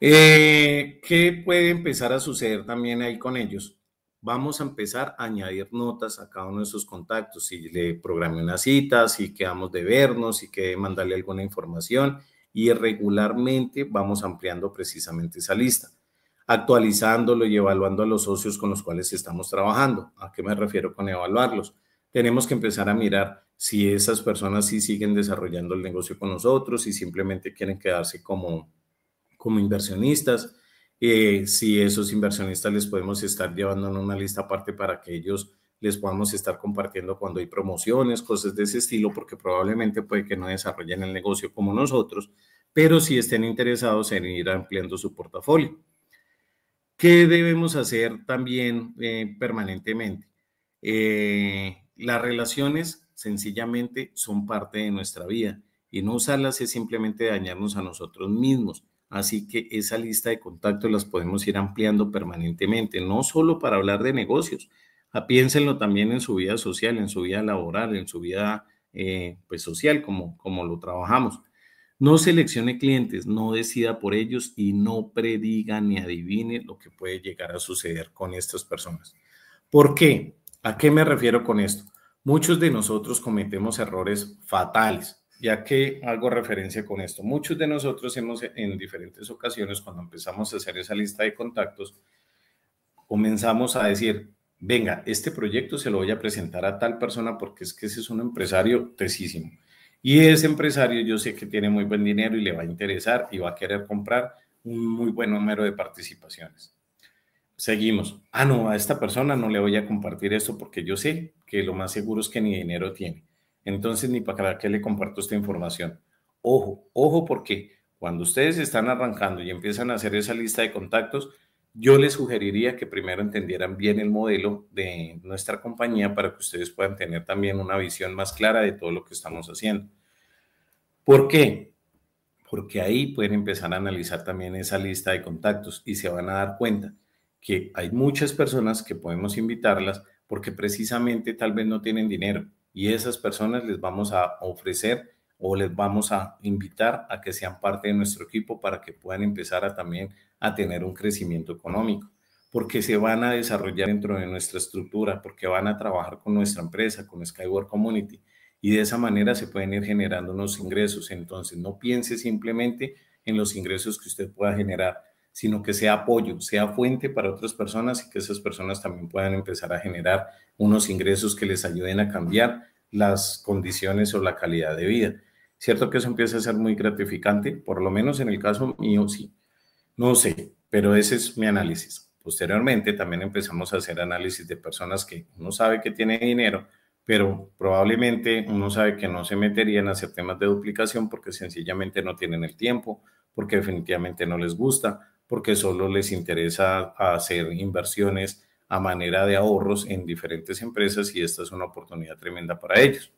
Eh, ¿Qué puede empezar a suceder también ahí con ellos? Vamos a empezar a añadir notas a cada uno de sus contactos. Si le programé una cita, si quedamos de vernos, si que mandarle alguna información, y regularmente vamos ampliando precisamente esa lista, actualizándolo y evaluando a los socios con los cuales estamos trabajando. ¿A qué me refiero con evaluarlos? Tenemos que empezar a mirar si esas personas sí siguen desarrollando el negocio con nosotros, y simplemente quieren quedarse como, como inversionistas, eh, si esos inversionistas les podemos estar llevando en una lista aparte para que ellos les podamos estar compartiendo cuando hay promociones, cosas de ese estilo, porque probablemente puede que no desarrollen el negocio como nosotros, pero si estén interesados en ir ampliando su portafolio. ¿Qué debemos hacer también eh, permanentemente? Eh, las relaciones sencillamente son parte de nuestra vida y no usarlas es simplemente dañarnos a nosotros mismos. Así que esa lista de contactos las podemos ir ampliando permanentemente, no solo para hablar de negocios, Ah, piénsenlo también en su vida social, en su vida laboral, en su vida eh, pues social, como, como lo trabajamos. No seleccione clientes, no decida por ellos y no prediga ni adivine lo que puede llegar a suceder con estas personas. ¿Por qué? ¿A qué me refiero con esto? Muchos de nosotros cometemos errores fatales, ya que hago referencia con esto. Muchos de nosotros hemos en diferentes ocasiones, cuando empezamos a hacer esa lista de contactos, comenzamos a decir, venga, este proyecto se lo voy a presentar a tal persona porque es que ese es un empresario tesísimo. Y ese empresario yo sé que tiene muy buen dinero y le va a interesar y va a querer comprar un muy buen número de participaciones. Seguimos. Ah, no, a esta persona no le voy a compartir esto porque yo sé que lo más seguro es que ni dinero tiene. Entonces, ni para qué le comparto esta información. Ojo, ojo porque cuando ustedes están arrancando y empiezan a hacer esa lista de contactos, yo les sugeriría que primero entendieran bien el modelo de nuestra compañía para que ustedes puedan tener también una visión más clara de todo lo que estamos haciendo. ¿Por qué? Porque ahí pueden empezar a analizar también esa lista de contactos y se van a dar cuenta que hay muchas personas que podemos invitarlas porque precisamente tal vez no tienen dinero y esas personas les vamos a ofrecer o les vamos a invitar a que sean parte de nuestro equipo para que puedan empezar a también a tener un crecimiento económico, porque se van a desarrollar dentro de nuestra estructura, porque van a trabajar con nuestra empresa, con Skyward Community, y de esa manera se pueden ir generando unos ingresos. Entonces, no piense simplemente en los ingresos que usted pueda generar, sino que sea apoyo, sea fuente para otras personas y que esas personas también puedan empezar a generar unos ingresos que les ayuden a cambiar las condiciones o la calidad de vida. Cierto que eso empieza a ser muy gratificante, por lo menos en el caso mío sí. No sé, pero ese es mi análisis. Posteriormente también empezamos a hacer análisis de personas que uno sabe que tiene dinero, pero probablemente uno sabe que no se meterían a hacer temas de duplicación porque sencillamente no tienen el tiempo, porque definitivamente no les gusta, porque solo les interesa hacer inversiones a manera de ahorros en diferentes empresas y esta es una oportunidad tremenda para ellos.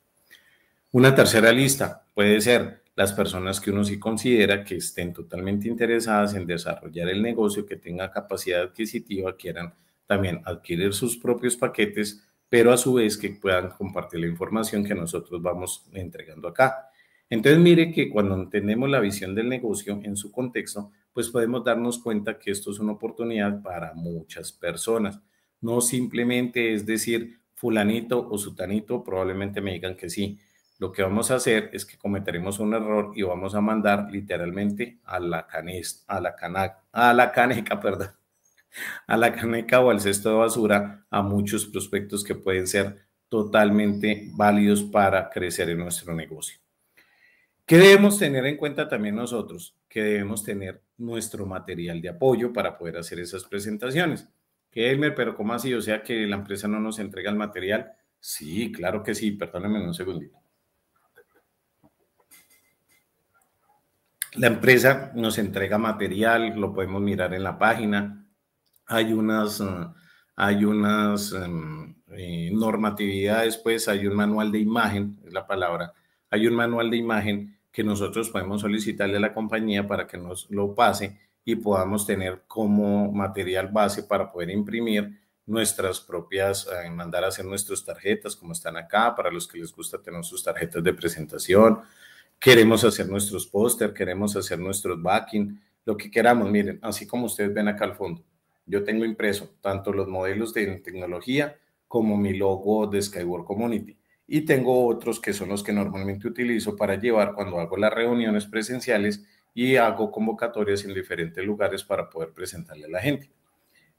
Una tercera lista puede ser las personas que uno sí considera que estén totalmente interesadas en desarrollar el negocio, que tengan capacidad adquisitiva, quieran también adquirir sus propios paquetes, pero a su vez que puedan compartir la información que nosotros vamos entregando acá. Entonces, mire que cuando entendemos la visión del negocio en su contexto, pues podemos darnos cuenta que esto es una oportunidad para muchas personas. No simplemente es decir fulanito o sutanito, probablemente me digan que sí. Lo que vamos a hacer es que cometeremos un error y vamos a mandar literalmente a la canesta, a la a la caneca, perdón, a la caneca o al cesto de basura a muchos prospectos que pueden ser totalmente válidos para crecer en nuestro negocio. ¿Qué debemos tener en cuenta también nosotros? Que debemos tener nuestro material de apoyo para poder hacer esas presentaciones pero ¿cómo así? O sea que la empresa no nos entrega el material. Sí, claro que sí, perdónenme un segundito. La empresa nos entrega material, lo podemos mirar en la página. Hay unas, eh, hay unas em, eh, normatividades, pues hay un manual de imagen, es la palabra. Hay un manual de imagen que nosotros podemos solicitarle a la compañía para que nos lo pase y podamos tener como material base para poder imprimir nuestras propias, eh, mandar a hacer nuestras tarjetas como están acá, para los que les gusta tener sus tarjetas de presentación. Queremos hacer nuestros póster, queremos hacer nuestros backing, lo que queramos. Miren, así como ustedes ven acá al fondo, yo tengo impreso tanto los modelos de tecnología como mi logo de Skyward Community. Y tengo otros que son los que normalmente utilizo para llevar cuando hago las reuniones presenciales y hago convocatorias en diferentes lugares para poder presentarle a la gente.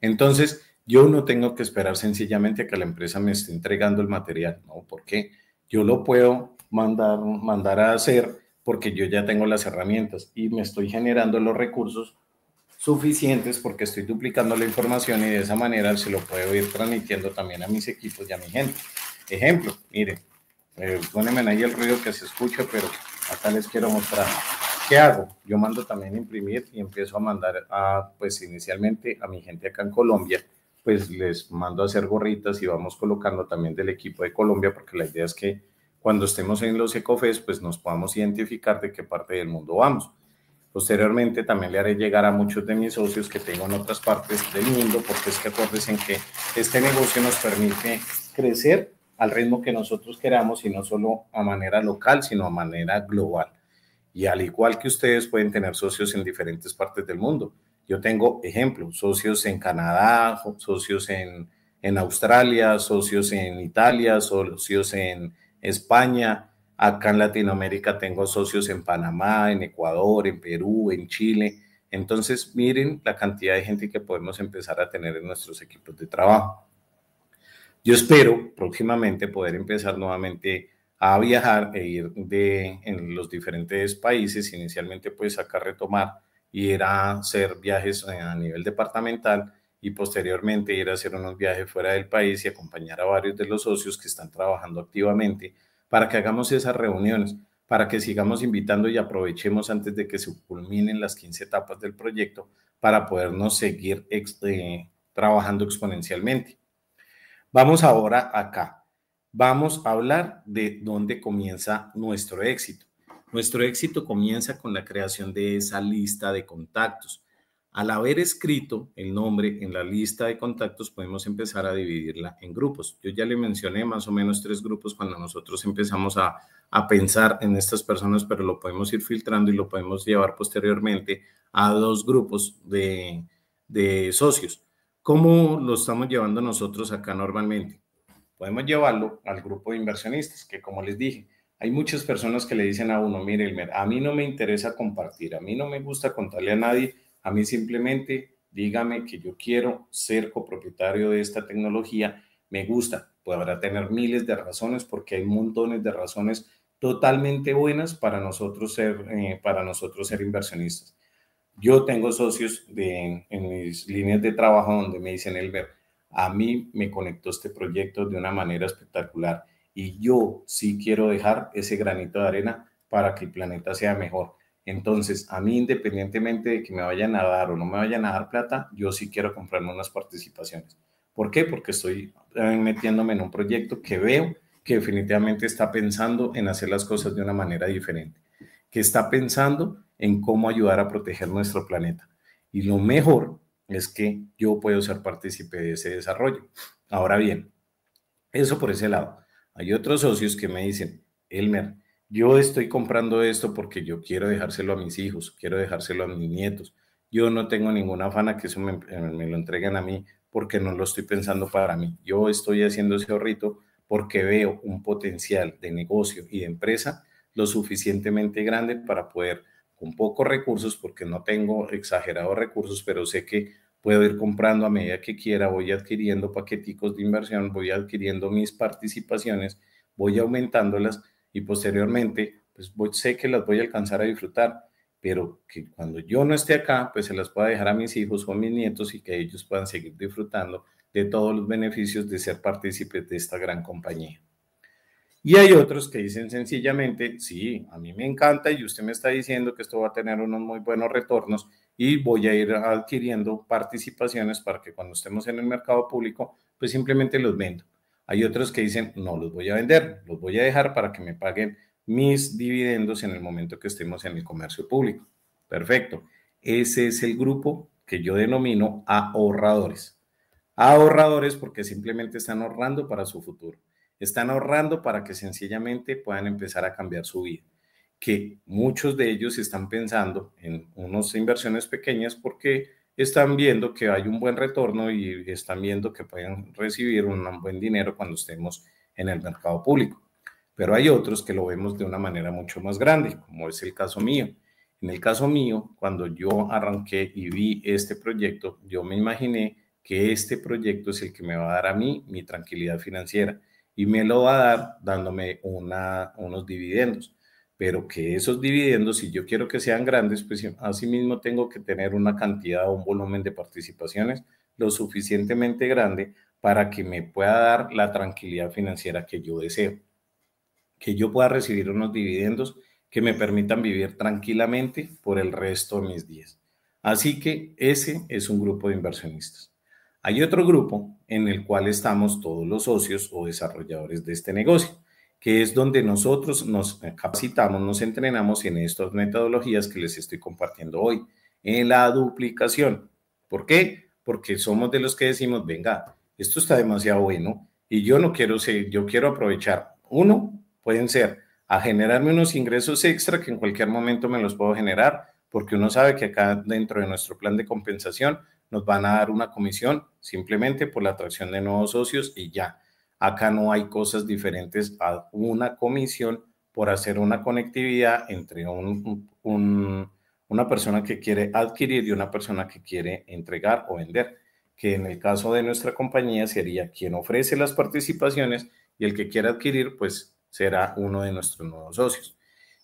Entonces, yo no tengo que esperar sencillamente a que la empresa me esté entregando el material, ¿no? Porque yo lo puedo mandar, mandar a hacer porque yo ya tengo las herramientas y me estoy generando los recursos suficientes porque estoy duplicando la información y de esa manera se lo puedo ir transmitiendo también a mis equipos y a mi gente. Ejemplo, miren, eh, ahí el ruido que se escucha, pero acá les quiero mostrar. ¿Qué hago? Yo mando también a imprimir y empiezo a mandar a, pues inicialmente a mi gente acá en Colombia, pues les mando a hacer gorritas y vamos colocando también del equipo de Colombia, porque la idea es que cuando estemos en los ECOFES, pues nos podamos identificar de qué parte del mundo vamos. Posteriormente también le haré llegar a muchos de mis socios que tengo en otras partes del mundo, porque es que acuérdense en que este negocio nos permite crecer al ritmo que nosotros queramos y no solo a manera local, sino a manera global. Y al igual que ustedes pueden tener socios en diferentes partes del mundo. Yo tengo ejemplo socios en Canadá, socios en, en Australia, socios en Italia, socios en España. Acá en Latinoamérica tengo socios en Panamá, en Ecuador, en Perú, en Chile. Entonces, miren la cantidad de gente que podemos empezar a tener en nuestros equipos de trabajo. Yo espero próximamente poder empezar nuevamente a viajar e ir de en los diferentes países. Inicialmente, pues acá retomar y a hacer viajes eh, a nivel departamental y posteriormente ir a hacer unos viajes fuera del país y acompañar a varios de los socios que están trabajando activamente para que hagamos esas reuniones, para que sigamos invitando y aprovechemos antes de que se culminen las 15 etapas del proyecto para podernos seguir eh, trabajando exponencialmente. Vamos ahora acá vamos a hablar de dónde comienza nuestro éxito. Nuestro éxito comienza con la creación de esa lista de contactos. Al haber escrito el nombre en la lista de contactos, podemos empezar a dividirla en grupos. Yo ya le mencioné más o menos tres grupos cuando nosotros empezamos a, pensar en estas personas, pero lo podemos ir filtrando y lo podemos llevar posteriormente a dos grupos de, de socios. ¿Cómo lo estamos llevando nosotros acá normalmente? podemos llevarlo al grupo de inversionistas, que como les dije, hay muchas personas que le dicen a uno, mire, a mí no me interesa compartir, a mí no me gusta contarle a nadie, a mí simplemente dígame que yo quiero ser copropietario de esta tecnología, me gusta, podrá pues tener miles de razones porque hay montones de razones totalmente buenas para nosotros ser, eh, para nosotros ser inversionistas. Yo tengo socios en mis líneas de trabajo donde me dicen, Elmer a mí me conectó este proyecto de una manera espectacular y yo sí quiero dejar ese granito de arena para que el planeta sea mejor. Entonces, a mí independientemente de que me vayan a dar o no me vayan a dar plata, yo sí quiero comprarme unas participaciones. ¿Por qué? Porque estoy eh, metiéndome en un proyecto que veo que definitivamente está pensando en hacer las cosas de una manera diferente, que está pensando en cómo ayudar a proteger nuestro planeta. Y lo mejor es que yo puedo ser partícipe de ese desarrollo. Ahora bien, eso por ese lado. Hay otros socios que me dicen, Elmer, yo estoy comprando esto porque yo quiero dejárselo a mis hijos, quiero dejárselo a mis nietos. Yo no tengo ninguna afana que eso me, eh, me lo entreguen a mí porque no lo estoy pensando para mí. Yo estoy haciendo ese ahorrito porque veo un potencial de negocio y de empresa lo suficientemente grande para poder con pocos recursos, porque no tengo exagerados recursos, pero sé que puedo ir comprando a medida que quiera, voy adquiriendo paqueticos de inversión, voy adquiriendo mis participaciones, voy aumentándolas y posteriormente, pues voy, sé que las voy a alcanzar a disfrutar, pero que cuando yo no esté acá, pues se las pueda dejar a mis hijos o a mis nietos y que ellos puedan seguir disfrutando de todos los beneficios de ser partícipes de esta gran compañía. Y hay otros que dicen sencillamente, sí, a mí me encanta y usted me está diciendo que esto va a tener unos muy buenos retornos y voy a ir adquiriendo participaciones para que cuando estemos en el mercado público, pues simplemente los vendo. Hay otros que dicen, no los voy a vender, los voy a dejar para que me paguen mis dividendos en el momento que estemos en el comercio público. Perfecto. Ese es el grupo que yo denomino ahorradores. Ahorradores porque simplemente están ahorrando para su futuro están ahorrando para que sencillamente puedan empezar a cambiar su vida. Que muchos de ellos están pensando en unas inversiones pequeñas porque están viendo que hay un buen retorno y están viendo que pueden recibir un buen dinero cuando estemos en el mercado público. Pero hay otros que lo vemos de una manera mucho más grande, como es el caso mío. En el caso mío, cuando yo arranqué y vi este proyecto, yo me imaginé que este proyecto es el que me va a dar a mí mi tranquilidad financiera, y me lo va a dar dándome unos dividendos. Pero que esos dividendos, si yo quiero que sean grandes, pues asimismo tengo que tener una cantidad o un volumen de participaciones lo suficientemente grande para que me pueda dar la tranquilidad financiera que yo deseo. Que yo pueda recibir unos dividendos que me permitan vivir tranquilamente por el resto de mis días. Así que ese es un grupo de inversionistas. Hay otro grupo en el cual estamos todos los socios o desarrolladores de este negocio, que es donde nosotros nos capacitamos, nos entrenamos en estas metodologías que les estoy compartiendo hoy, en la duplicación. ¿Por qué? Porque somos de los que decimos, venga, esto está demasiado bueno y yo no quiero ser, yo quiero aprovechar. Uno, pueden ser a generarme unos ingresos extra que en cualquier momento me los puedo generar, porque uno sabe que acá dentro de nuestro plan de compensación nos van a dar una comisión simplemente por la atracción de nuevos socios y ya. Acá no hay cosas diferentes a una comisión por hacer una conectividad entre una persona que quiere adquirir y una persona que quiere entregar o vender, que en el caso de nuestra compañía sería quien ofrece las participaciones y el que quiera adquirir, pues será uno de nuestros nuevos socios.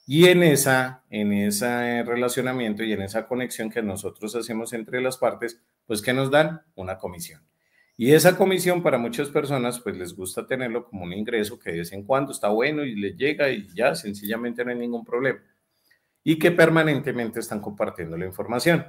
Y en, esa, en ese relacionamiento y en esa conexión que nosotros hacemos entre las partes, pues que nos dan una comisión. Y esa comisión para muchas personas, pues les gusta tenerlo como un ingreso que de vez en cuando está bueno y les llega y ya sencillamente no hay ningún problema. Y que permanentemente están compartiendo la información.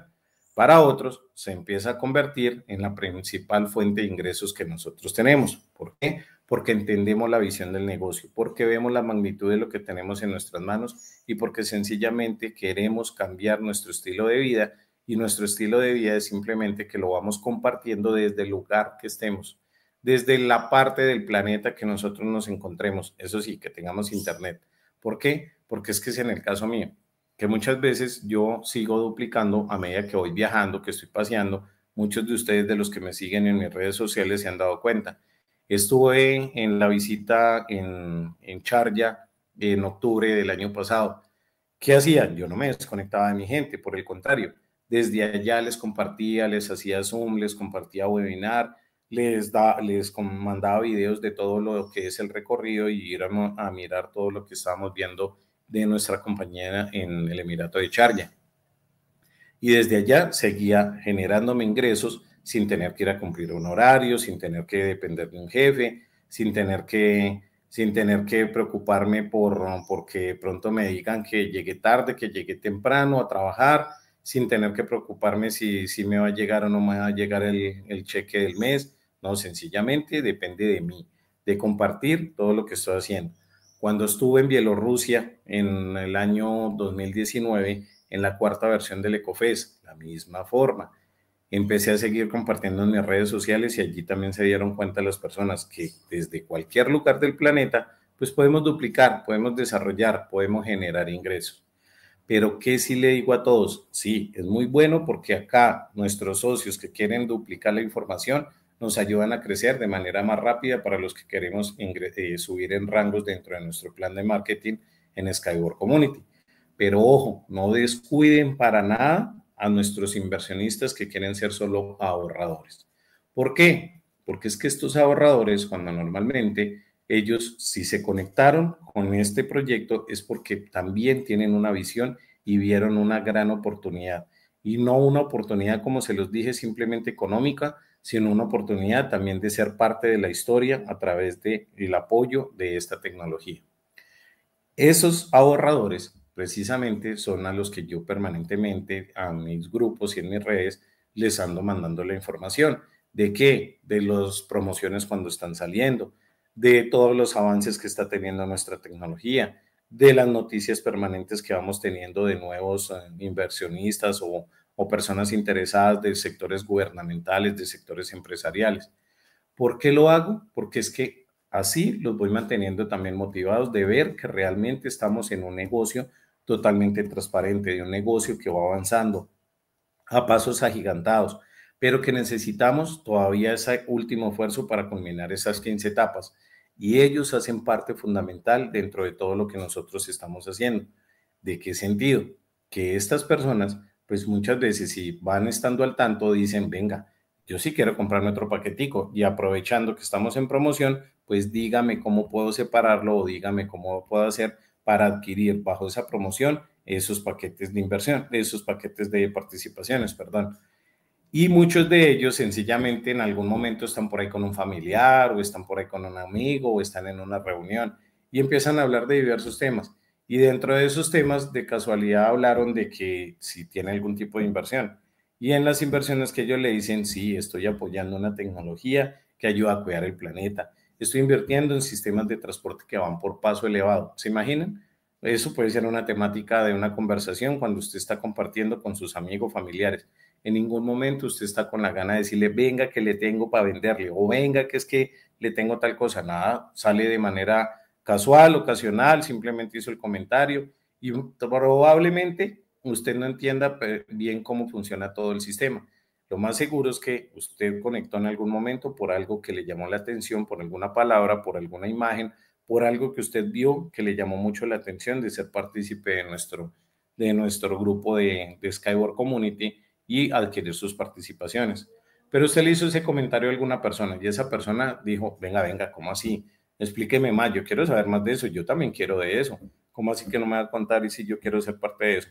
Para otros, se empieza a convertir en la principal fuente de ingresos que nosotros tenemos. ¿Por qué? porque entendemos la visión del negocio, porque vemos la magnitud de lo que tenemos en nuestras manos y porque sencillamente queremos cambiar nuestro estilo de vida y nuestro estilo de vida es simplemente que lo vamos compartiendo desde el lugar que estemos, desde la parte del planeta que nosotros nos encontremos, eso sí, que tengamos internet. ¿Por qué? Porque es que es en el caso mío, que muchas veces yo sigo duplicando a medida que voy viajando, que estoy paseando, muchos de ustedes de los que me siguen en mis redes sociales se han dado cuenta Estuve en la visita en, en en octubre del año pasado. ¿Qué hacían? Yo no me desconectaba de mi gente, por el contrario. Desde allá les compartía, les hacía Zoom, les compartía webinar, les, da, les mandaba videos de todo lo que es el recorrido y ir a, mirar todo lo que estábamos viendo de nuestra compañera en el Emirato de Charya. Y desde allá seguía generándome ingresos sin tener que ir a cumplir un horario, sin tener que depender de un jefe, sin tener que, sin tener que preocuparme por porque pronto me digan que llegué tarde, que llegué temprano a trabajar, sin tener que preocuparme si, me va a llegar o no me va a llegar el, el cheque del mes. No, sencillamente depende de mí, de compartir todo lo que estoy haciendo. Cuando estuve en Bielorrusia en el año 2019, en la cuarta versión del ECOFES, la misma forma empecé a seguir compartiendo en mis redes sociales y allí también se dieron cuenta las personas que desde cualquier lugar del planeta, pues podemos duplicar, podemos desarrollar, podemos generar ingresos. Pero ¿qué si le digo a todos? Sí, es muy bueno porque acá nuestros socios que quieren duplicar la información nos ayudan a crecer de manera más rápida para los que queremos eh, subir en rangos dentro de nuestro plan de marketing en Skyward Community. Pero ojo, no descuiden para nada a nuestros inversionistas que quieren ser solo ahorradores. ¿Por qué? Porque es que estos ahorradores, cuando normalmente ellos si se conectaron con este proyecto, es porque también tienen una visión y vieron una gran oportunidad. Y no una oportunidad, como se los dije, simplemente económica, sino una oportunidad también de ser parte de la historia a través del el apoyo de esta tecnología. Esos ahorradores precisamente son a los que yo permanentemente a mis grupos y en mis redes les ando mandando la información. ¿De qué? De las promociones cuando están saliendo, de todos los avances que está teniendo nuestra tecnología, de las noticias permanentes que vamos teniendo de nuevos eh, inversionistas o, o personas interesadas de sectores gubernamentales, de sectores empresariales. ¿Por qué lo hago? Porque es que así los voy manteniendo también motivados de ver que realmente estamos en un negocio totalmente transparente, de un negocio que va avanzando a pasos agigantados, pero que necesitamos todavía ese último esfuerzo para culminar esas 15 etapas. Y ellos hacen parte fundamental dentro de todo lo que nosotros estamos haciendo. ¿De qué sentido? Que estas personas, pues muchas veces si van estando al tanto, dicen, venga, yo sí quiero comprarme otro paquetico y aprovechando que estamos en promoción, pues dígame cómo puedo separarlo o dígame cómo puedo hacer para adquirir bajo esa promoción esos paquetes de inversión, esos paquetes de participaciones, perdón. Y muchos de ellos sencillamente en algún momento están por ahí con un familiar o están por ahí con un amigo o están en una reunión y empiezan a hablar de diversos temas. Y dentro de esos temas, de casualidad, hablaron de que si tiene algún tipo de inversión. Y en las inversiones que ellos le dicen, sí, estoy apoyando una tecnología que ayuda a cuidar el planeta estoy invirtiendo en sistemas de transporte que van por paso elevado. ¿Se imaginan? Eso puede ser una temática de una conversación cuando usted está compartiendo con sus amigos, familiares. En ningún momento usted está con la gana de decirle, venga que le tengo para venderle o venga que es que le tengo tal cosa. Nada, sale de manera casual, ocasional, simplemente hizo el comentario y probablemente usted no entienda eh, bien cómo funciona todo el sistema. Lo más seguro es que usted conectó en algún momento por algo que le llamó la atención, por alguna palabra, por alguna imagen, por algo que usted vio que le llamó mucho la atención de ser partícipe de nuestro, de nuestro grupo de, de Skyward Community y adquirir sus participaciones. Pero usted le hizo ese comentario a alguna persona y esa persona dijo, venga, venga, ¿cómo así? Explíqueme más, yo quiero saber más de eso, yo también quiero de eso. ¿Cómo así que no me va a contar y si yo quiero ser parte de eso?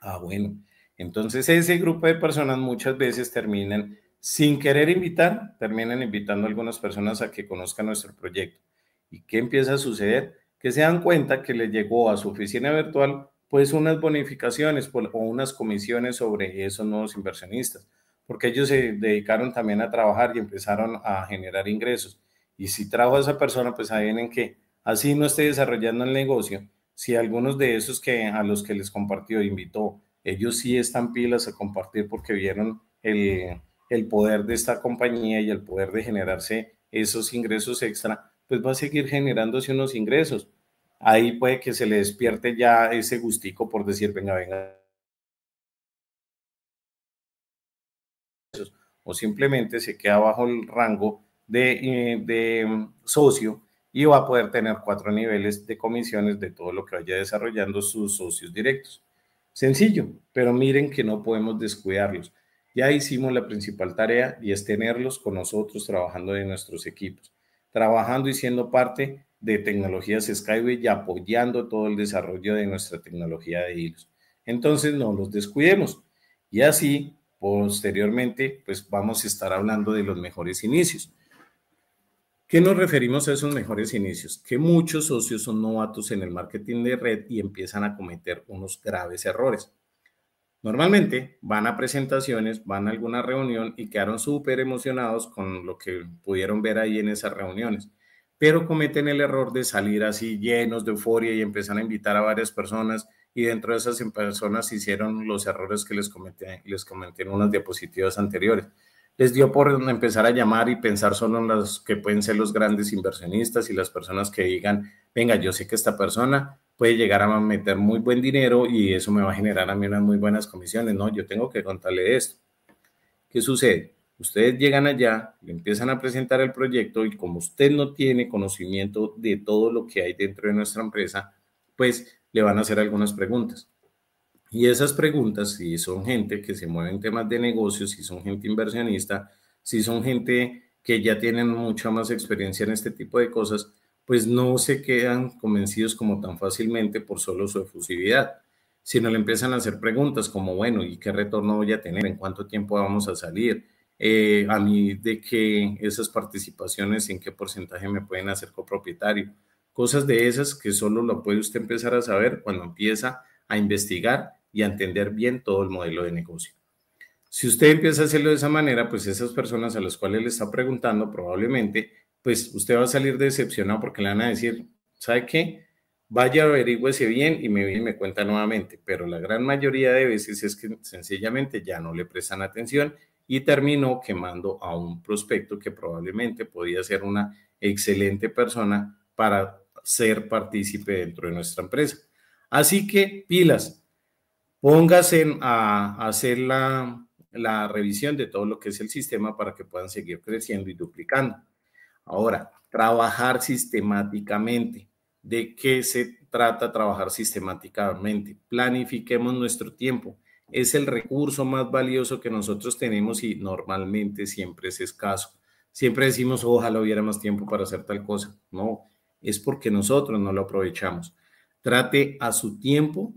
Ah, bueno. Entonces ese grupo de personas muchas veces terminan sin querer invitar, terminan invitando a algunas personas a que conozcan nuestro proyecto. ¿Y qué empieza a suceder? Que se dan cuenta que les llegó a su oficina virtual pues unas bonificaciones o unas comisiones sobre esos nuevos inversionistas, porque ellos se dedicaron también a trabajar y empezaron a generar ingresos. Y si trajo a esa persona, pues ahí vienen que así no esté desarrollando el negocio, si algunos de esos que a los que les compartió invitó ellos sí están pilas a compartir porque vieron el, poder de esta compañía y el poder de generarse esos ingresos extra, pues va a seguir generándose unos ingresos. Ahí puede que se le despierte ya ese gustico por decir, venga, venga. O simplemente se queda bajo el rango de eh, mm, socio y va a poder tener cuatro niveles de comisiones de todo lo que vaya desarrollando sus socios directos. Sencillo, pero miren que no podemos descuidarlos. Ya hicimos la principal tarea y es tenerlos con nosotros trabajando en nuestros equipos, trabajando y siendo parte de tecnologías Skyway y apoyando todo el desarrollo de nuestra tecnología de hilos. Entonces no los descuidemos y así posteriormente pues vamos a estar hablando de los mejores inicios. ¿Qué nos referimos a esos mejores inicios? Que muchos socios son novatos en el marketing de red y empiezan a cometer unos graves errores. Normalmente van a presentaciones, van a alguna reunión y quedaron súper emocionados con lo que pudieron ver ahí en esas reuniones, pero cometen el error de salir así llenos de euforia y empiezan a invitar a varias personas y dentro de esas personas hicieron los errores que les comenté, les comenté en unas diapositivas anteriores les dio por empezar a llamar y pensar solo en los que pueden ser los grandes inversionistas y las personas que digan, venga, yo sé que esta persona puede llegar a meter muy buen dinero y eso me va a generar a mí unas muy buenas comisiones, ¿no? Yo tengo que contarle esto. ¿Qué sucede? Ustedes llegan allá, le empiezan a presentar el proyecto y como usted no tiene conocimiento de todo lo que hay dentro de nuestra empresa, pues le van a hacer algunas preguntas. Y esas preguntas, si son gente que se mueve en temas de negocios, si son gente inversionista, si son gente que ya tienen mucha más experiencia en este tipo de cosas, pues no se quedan convencidos como tan fácilmente por solo su efusividad, sino le empiezan a hacer preguntas como, bueno, ¿y qué retorno voy a tener? ¿En cuánto tiempo vamos a salir? Eh, a mí de qué esas participaciones, en qué porcentaje me pueden hacer copropietario. Cosas de esas que solo lo puede usted empezar a saber cuando empieza a investigar y entender bien todo el modelo de negocio. Si usted empieza a hacerlo de esa manera, pues esas personas a las cuales le está preguntando probablemente, pues usted va a salir decepcionado porque le van a decir, ¿sabe qué? Vaya, averigüese bien y me y me cuenta nuevamente. Pero la gran mayoría de veces es que sencillamente ya no le prestan atención y terminó quemando a un prospecto que probablemente podía ser una excelente persona para ser partícipe dentro de nuestra empresa. Así que pilas, póngase a, hacer la, la revisión de todo lo que es el sistema para que puedan seguir creciendo y duplicando. Ahora, trabajar sistemáticamente. ¿De qué se trata trabajar sistemáticamente? Planifiquemos nuestro tiempo. Es el recurso más valioso que nosotros tenemos y normalmente siempre es escaso. Siempre decimos, ojalá hubiera más tiempo para hacer tal cosa. No, es porque nosotros no lo aprovechamos. Trate a su tiempo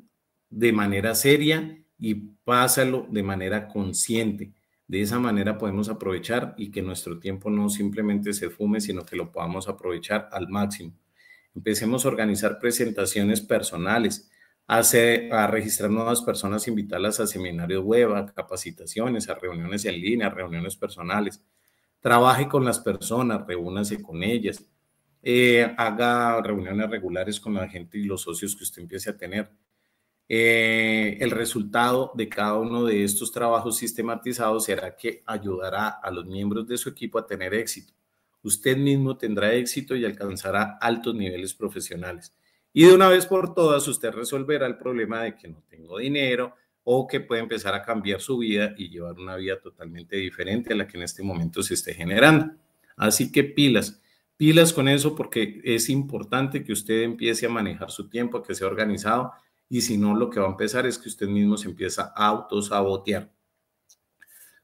de manera seria y pásalo de manera consciente. De esa manera podemos aprovechar y que nuestro tiempo no simplemente se fume, sino que lo podamos aprovechar al máximo. Empecemos a organizar presentaciones personales, a, a registrar nuevas personas, invitarlas a seminarios web, a capacitaciones, a reuniones en línea, a reuniones personales. Trabaje con las personas, reúnase con ellas. Eh, haga reuniones regulares con la gente y los socios que usted empiece a tener. Eh, el resultado de cada uno de estos trabajos sistematizados será que ayudará a los miembros de su equipo a tener éxito. Usted mismo tendrá éxito y alcanzará altos niveles profesionales. Y de una vez por todas, usted resolverá el problema de que no tengo dinero o que puede empezar a cambiar su vida y llevar una vida totalmente diferente a la que en este momento se esté generando. Así que pilas, pilas con eso porque es importante que usted empiece a manejar su tiempo, que sea organizado y si no, lo que va a empezar es que usted mismo se empieza a autosabotear.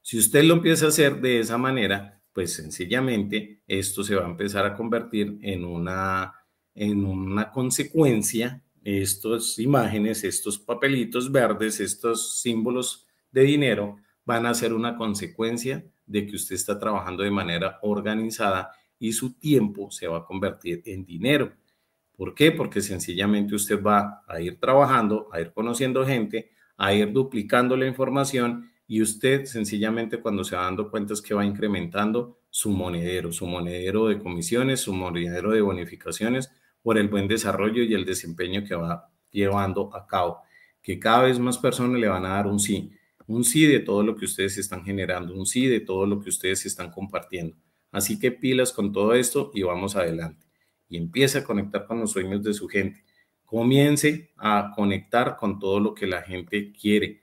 Si usted lo empieza a hacer de esa manera, pues sencillamente esto se va a empezar a convertir en una, en una consecuencia, estas imágenes, estos papelitos verdes, estos símbolos de dinero van a ser una consecuencia de que usted está trabajando de manera organizada y su tiempo se va a convertir en dinero. ¿Por qué? Porque sencillamente usted va a ir trabajando, a ir conociendo gente, a ir duplicando la información y usted sencillamente cuando se va dando cuenta es que va incrementando su monedero, su monedero de comisiones, su monedero de bonificaciones por el buen desarrollo y el desempeño que va llevando a cabo. Que cada vez más personas le van a dar un sí, un sí de todo lo que ustedes están generando, un sí de todo lo que ustedes están compartiendo. Así que pilas con todo esto y vamos adelante y empiece a conectar con los sueños de su gente. Comience a conectar con todo lo que la gente quiere.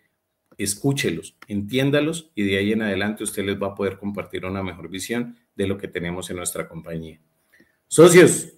Escúchelos, entiéndalos y de ahí en adelante usted les va a poder compartir una mejor visión de lo que tenemos en nuestra compañía. Socios,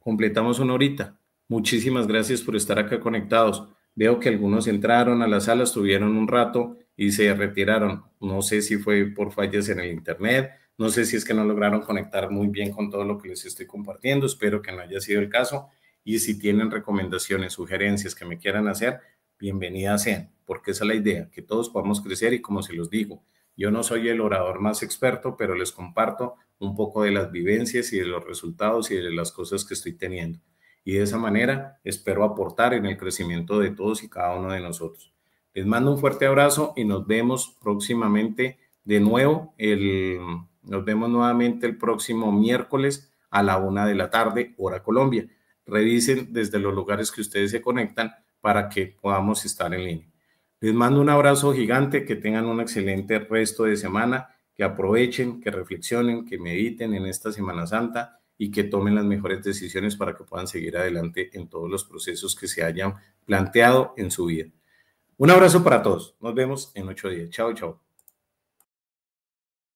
completamos una horita. Muchísimas gracias por estar acá conectados. Veo que algunos entraron a la sala, estuvieron un rato y se retiraron. No sé si fue por fallas en el Internet, no sé si es que no lograron conectar muy bien con todo lo que les estoy compartiendo, espero que no haya sido el caso. Y si tienen recomendaciones, sugerencias que me quieran hacer, bienvenidas sean, porque esa es la idea, que todos podamos crecer y como se los digo, yo no soy el orador más experto, pero les comparto un poco de las vivencias y de los resultados y de las cosas que estoy teniendo. Y de esa manera espero aportar en el crecimiento de todos y cada uno de nosotros. Les mando un fuerte abrazo y nos vemos próximamente de nuevo el nos vemos nuevamente el próximo miércoles a la una de la tarde, hora Colombia. Revisen desde los lugares que ustedes se conectan para que podamos estar en línea. Les mando un abrazo gigante, que tengan un excelente resto de semana, que aprovechen, que reflexionen, que mediten en esta Semana Santa y que tomen las mejores decisiones para que puedan seguir adelante en todos los procesos que se hayan planteado en su vida. Un abrazo para todos. Nos vemos en ocho días. Chao, chao.